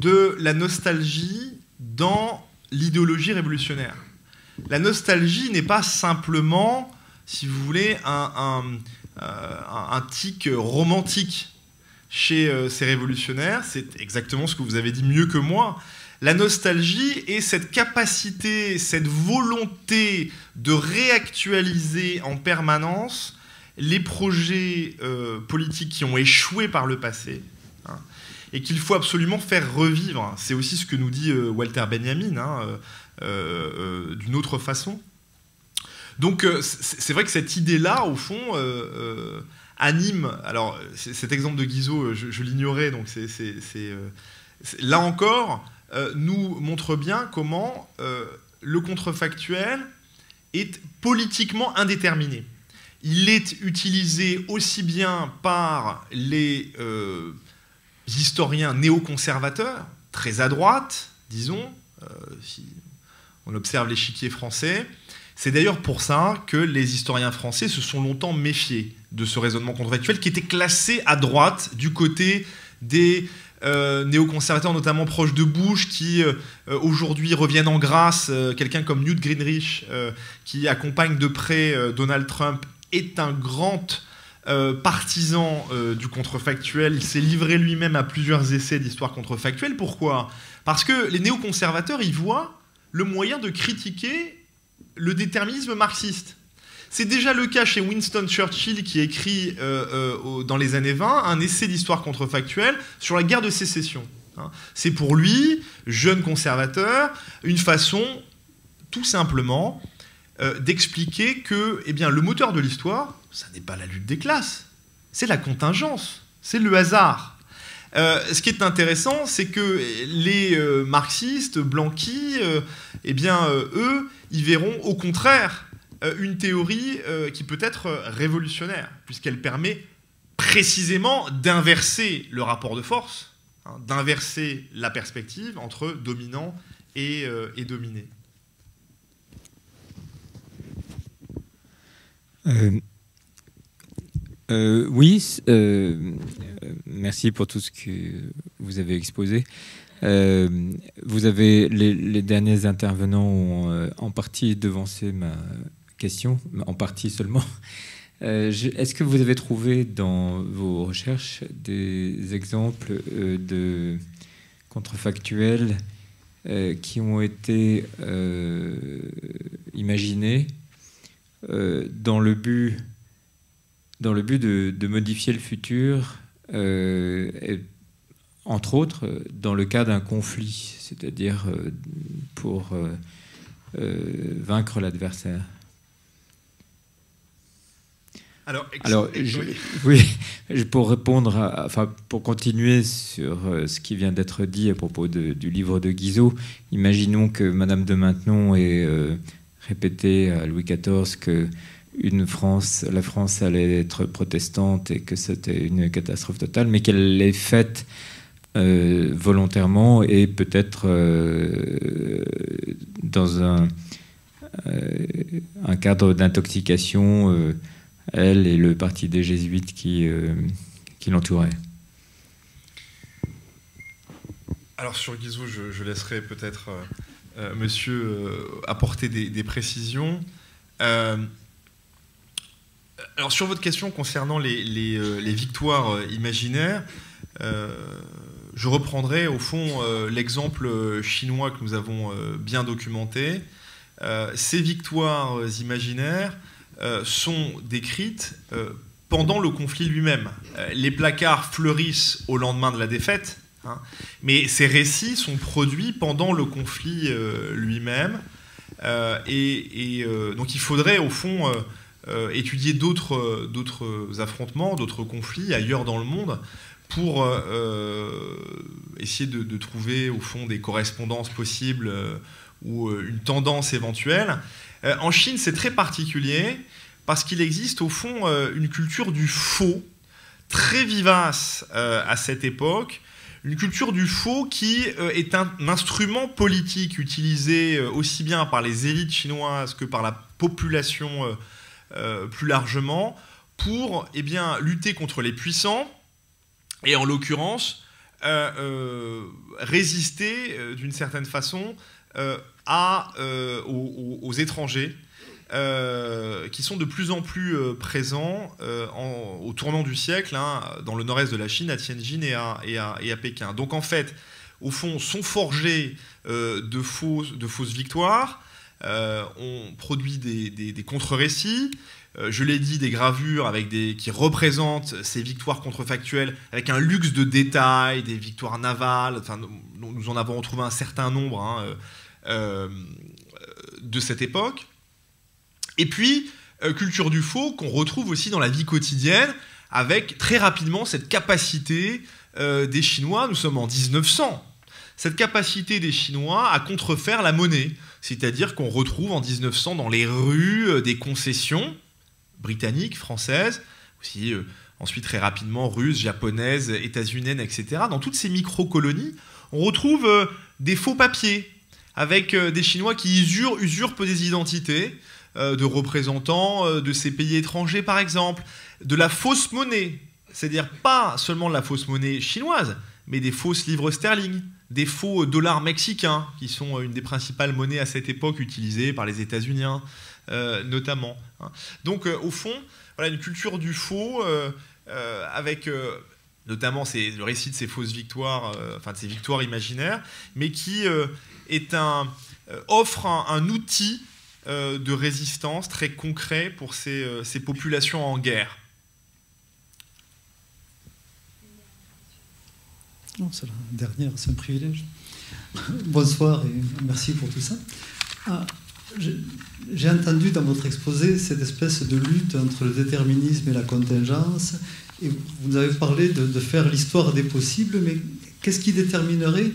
de la nostalgie dans l'idéologie révolutionnaire. La nostalgie n'est pas simplement, si vous voulez, un euh, un, tic romantique chez euh, ces révolutionnaires. C'est exactement ce que vous avez dit mieux que moi. La nostalgie et cette capacité, cette volonté de réactualiser en permanence les projets euh, politiques qui ont échoué par le passé hein, et qu'il faut absolument faire revivre. C'est aussi ce que nous dit Walter Benjamin hein, d'une autre façon. Donc euh, c'est vrai que cette idée-là, au fond, euh, euh, anime. Alors cet exemple de Guizot, je, l'ignorais, donc c'est là encore nous montre bien comment le contrefactuel est politiquement indéterminé. Il est utilisé aussi bien par les historiens néoconservateurs, très à droite, disons, si on observe l'échiquier français, c'est d'ailleurs pour ça que les historiens français se sont longtemps méfiés de ce raisonnement contrefactuel qui était classé à droite du côté des euh, néoconservateurs, notamment proches de Bush, qui euh, aujourd'hui reviennent en grâce. Euh, quelqu'un comme Newt Greenrich, qui accompagne de près Donald Trump, est un grand partisan du contrefactuel. Il s'est livré lui-même à plusieurs essais d'histoire contrefactuelle. Pourquoi Parce que les néoconservateurs, y voient le moyen de critiquer le déterminisme marxiste. C'est déjà le cas chez Winston Churchill qui écrit euh, euh, dans les années 20 un essai d'histoire contrefactuelle sur la guerre de sécession. Hein. C'est pour lui, jeune conservateur, une façon tout simplement euh, d'expliquer que eh bien, le moteur de l'histoire, ça n'est pas la lutte des classes, c'est la contingence, c'est le hasard. Euh, ce qui est intéressant, c'est que les euh, marxistes, Blanqui, euh, eh bien, eux, ils verront au contraire une théorie qui peut être révolutionnaire, puisqu'elle permet précisément d'inverser le rapport de force, hein, d'inverser la perspective entre dominant et, dominé. oui, euh, merci pour tout ce que vous avez exposé. Euh, vous avez les, derniers intervenants ont euh, en partie devancé ma question, en partie seulement. Est-ce que vous avez trouvé dans vos recherches des exemples de contrefactuels qui ont été imaginés dans le but, dans le but de modifier le futur euh, entre autres dans le cas d'un conflit, c'est-à-dire euh, pour euh, vaincre l'adversaire. Alors, Alors oui, pour répondre, enfin, pour continuer sur ce qui vient d'être dit à propos du livre de Guizot, imaginons que Madame de Maintenon ait répété à Louis XIV que France, la France allait être protestante et que c'était une catastrophe totale, mais qu'elle l'ait faite euh, volontairement et peut-être euh, dans euh, un, cadre d'intoxication, elle et le parti des jésuites qui, qui l'entourait. Alors sur Guizou, je, laisserai peut-être monsieur apporter des, des précisions alors sur votre question concernant les, euh, victoires euh, imaginaires, euh, je reprendrai au fond l'exemple chinois que nous avons bien documenté. ces victoires imaginaires sont décrites pendant le conflit lui-même. les placards fleurissent au lendemain de la défaite, hein, mais ces récits sont produits pendant le conflit lui-même. et donc il faudrait au fond euh, étudier d'autres, euh, d'autres affrontements, d'autres conflits ailleurs dans le monde pour euh, essayer de, de, trouver au fond des correspondances possibles ou une tendance éventuelle. en Chine, c'est très particulier parce qu'il existe au fond une culture du faux très vivace à cette époque, une culture du faux qui est un, instrument politique utilisé aussi bien par les élites chinoises que par la population euh, plus largement pour eh bien, lutter contre les puissants et en l'occurrence euh, euh, résister d'une certaine façon à, aux, étrangers qui sont de plus en plus présents au tournant du siècle hein, dans le nord-est de la Chine, à Tianjin et à, Pékin. Donc en fait, au fond, sont forgés de fausses victoires, euh, on produit des, contre-récits, euh, je l'ai dit, des gravures qui représentent ces victoires contrefactuelles avec un luxe de détails, des victoires navales, nous en avons retrouvé un certain nombre hein, euh, de cette époque. Et puis, culture du faux qu'on retrouve aussi dans la vie quotidienne avec très rapidement cette capacité des Chinois, nous sommes en 1900, cette capacité des Chinois à contrefaire la monnaie c'est-à-dire qu'on retrouve en 1900 dans les rues euh, des concessions britanniques, françaises, aussi euh, ensuite très rapidement russes, japonaises, états-uniennes, etc. Dans toutes ces micro-colonies, on retrouve euh, des faux papiers avec des Chinois qui usurpent des identités de représentants de ces pays étrangers, par exemple, de la fausse monnaie, c'est-à-dire pas seulement de la fausse monnaie chinoise, mais des fausses livres sterling, des faux dollars mexicains, qui sont euh, une des principales monnaies à cette époque utilisées par les États-Unis, euh, notamment. Hein. Donc, euh, au fond, voilà une culture du faux, avec notamment le récit de ces fausses victoires, enfin de ces victoires imaginaires, mais qui est un, offre un, outil de résistance très concret pour ces, ces populations en guerre. Non, c'est la dernière, c'est un privilège. Bonsoir et merci pour tout ça. Ah, j'ai entendu dans votre exposé cette espèce de lutte entre le déterminisme et la contingence. Et vous avez parlé de faire l'histoire des possibles, mais qu'est-ce qui déterminerait,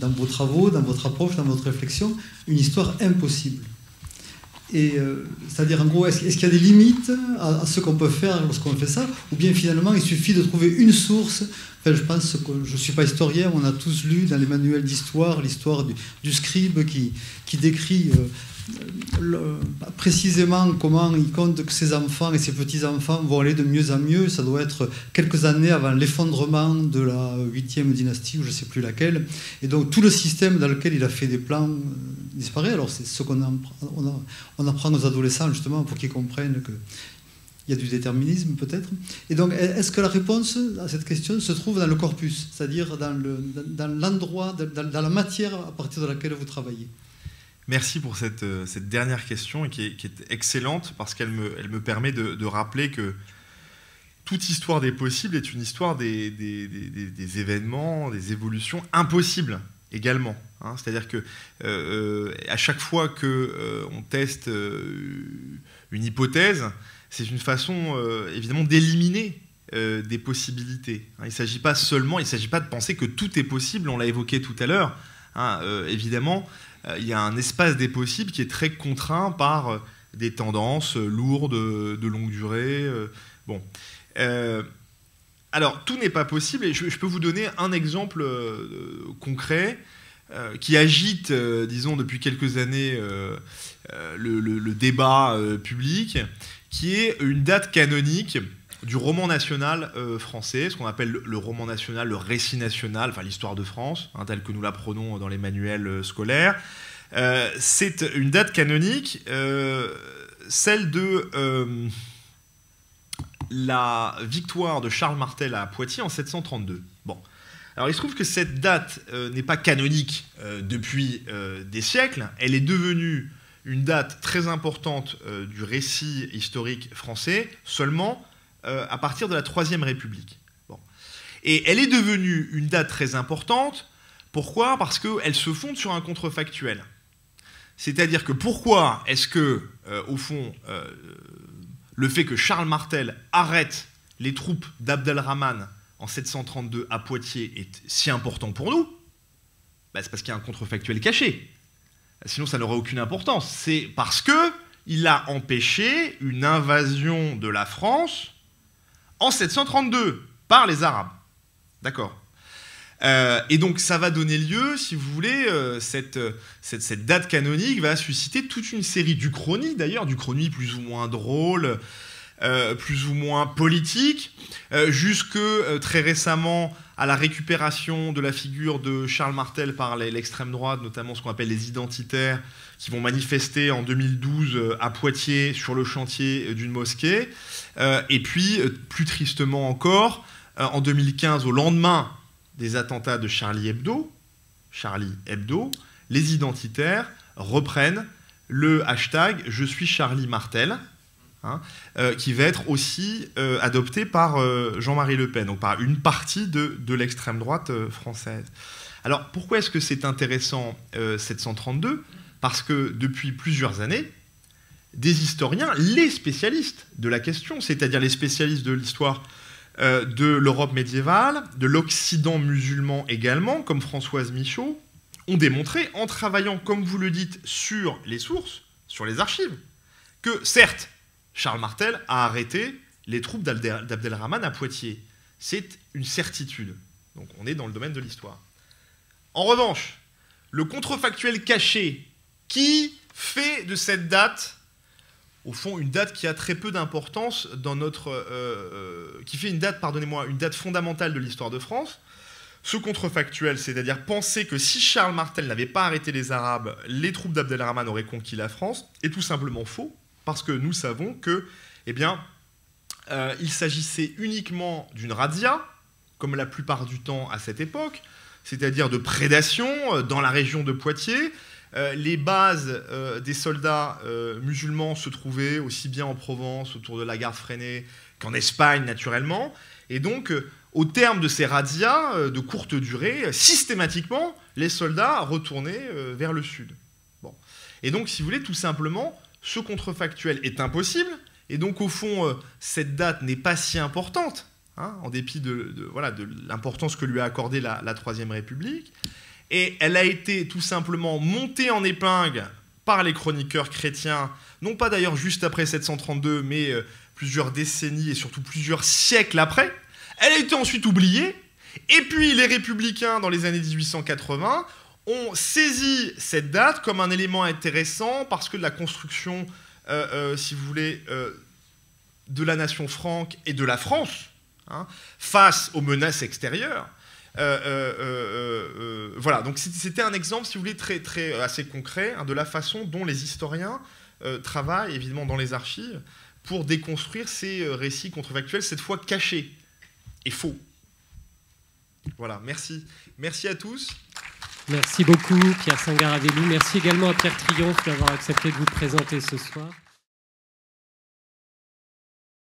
dans vos travaux, dans votre approche, dans votre réflexion, une histoire impossible euh, c'est-à-dire, en gros, est-ce, qu'il y a des limites à, ce qu'on peut faire lorsqu'on fait ça Ou bien finalement, il suffit de trouver une source Je pense que je ne suis pas historien, on a tous lu dans les manuels d'histoire l'histoire du, scribe qui, décrit euh, le, bah, précisément comment il compte que ses enfants et ses petits-enfants vont aller de mieux en mieux. Ça doit être quelques années avant l'effondrement de la 8e dynastie, ou je ne sais plus laquelle. Et donc tout le système dans lequel il a fait des plans euh, disparaît. Alors c'est ce qu'on on, apprend aux adolescents, justement, pour qu'ils comprennent que il y a du déterminisme peut-être. Et donc, est-ce que la réponse à cette question se trouve dans le corpus, c'est-à-dire dans l'endroit, dans la matière à partir de laquelle vous travaillez Merci pour cette, euh, cette dernière question qui est, qui est excellente parce qu'elle me, elle me, permet de, rappeler que toute histoire des possibles est une histoire des, des, des, événements, des évolutions impossibles également. Hein. C'est-à-dire que euh, euh, à chaque fois que on teste une hypothèse, c'est une façon évidemment d'éliminer des possibilités. Hein. Il ne s'agit pas seulement, il s'agit pas de penser que tout est possible. On l'a évoqué tout à l'heure. Hein, évidemment, euh, il y a un espace des possibles qui est très contraint par euh, des tendances euh, lourdes, de longue durée. bon. alors, tout n'est pas possible, et je, peux vous donner un exemple concret qui agite, disons, depuis quelques années le débat public, qui est une date canonique du roman national euh, français, ce qu'on appelle le, roman national, le récit national, enfin l'histoire de France, telle hein, tel que nous l'apprenons dans les manuels euh, scolaires. Euh, c'est une date canonique, celle de la victoire de Charles Martel à Poitiers en 732. Bon. Alors il se trouve que cette date n'est pas canonique depuis des siècles, elle est devenue une date très importante du récit historique français seulement euh, à partir de la Troisième République. Et elle est devenue une date très importante. Pourquoi Parce qu'elle se fonde sur un contrefactuel. C'est-à-dire que pourquoi est-ce que, euh, au fond, euh, le fait que Charles Martel arrête les troupes d'Abdelrahman en 732 à Poitiers est si important pour nous ben, C'est parce qu'il y a un contrefactuel caché. Sinon, ça n'aurait aucune importance. C'est parce que il a empêché une invasion de la France en 732 par les Arabes. D'accord euh, et donc ça va donner lieu, si vous voulez, euh, euh, cette, date canonique va susciter toute une série d'uchronies d'ailleurs, du d'uchronies plus ou moins drôles, euh, plus ou moins politique, euh, jusque euh, très récemment à la récupération de la figure de Charles Martel par l'extrême droite, notamment ce qu'on appelle les identitaires, qui vont manifester en 2012 à Poitiers sur le chantier d'une mosquée, et puis plus tristement encore, en 2015, au lendemain des attentats de Charlie Hebdo, Charlie Hebdo, les identitaires reprennent le hashtag Je suis Charlie Martel Hein, euh, qui va être aussi euh, adopté par euh, Jean-Marie Le Pen, donc par une partie de, de l'extrême droite française. Alors pourquoi est-ce que c'est intéressant 732 Parce que depuis plusieurs années, des historiens, les spécialistes de la question, c'est-à-dire les spécialistes de l'histoire de l'Europe médiévale, de l'Occident musulman également, comme Françoise Michaud, ont démontré, en travaillant, comme vous le dites, sur les sources, sur les archives, que certes, Charles Martel a arrêté les troupes d'Abdelrahman à Poitiers. C'est une certitude. Donc on est dans le domaine de l'histoire. En revanche, le contrefactuel caché, qui fait de cette date, au fond, une date qui a très peu d'importance dans notre, euh, euh, qui fait une date, pardonnez-moi, une date fondamentale de l'histoire de France. Ce contrefactuel, c'est-à-dire penser que si Charles Martel n'avait pas arrêté les Arabes, les troupes d'Abdelrahman auraient conquis la France, est tout simplement faux parce que nous savons que, eh bien, euh, il s'agissait uniquement d'une radia, comme la plupart du temps à cette époque, c'est-à-dire de prédation euh, dans la région de Poitiers. Euh, les bases des soldats musulmans se trouvaient aussi bien en Provence, autour de la gare freinée qu'en Espagne, naturellement. Et donc, au terme de ces radias de courte durée, systématiquement, les soldats retournaient vers le sud. Bon. Et donc, si vous voulez, tout simplement, ce contrefactuel est impossible, et donc au fond, euh, cette date n'est pas si importante, hein, en dépit de, l'importance que lui a accordée la, Troisième République, et elle a été tout simplement montée en épingle par les chroniqueurs chrétiens, non pas d'ailleurs juste après 732, mais euh, plusieurs décennies et surtout plusieurs siècles après. Elle a été ensuite oubliée, et puis les républicains, dans les années 1880, on saisit cette date comme un élément intéressant parce que de la construction, euh, euh, si vous voulez, euh, de la nation franque et de la France hein, face aux menaces extérieures. voilà, donc c'était un exemple, si vous voulez, très, très assez concret hein, de la façon dont les historiens travaillent, évidemment, dans les archives pour déconstruire ces récits contrefactuels, cette fois cachés et faux. Voilà, merci. Merci à tous. Merci beaucoup Pierre Sangaravelli. Merci également à Pierre Triomphe d'avoir accepté de vous présenter ce soir.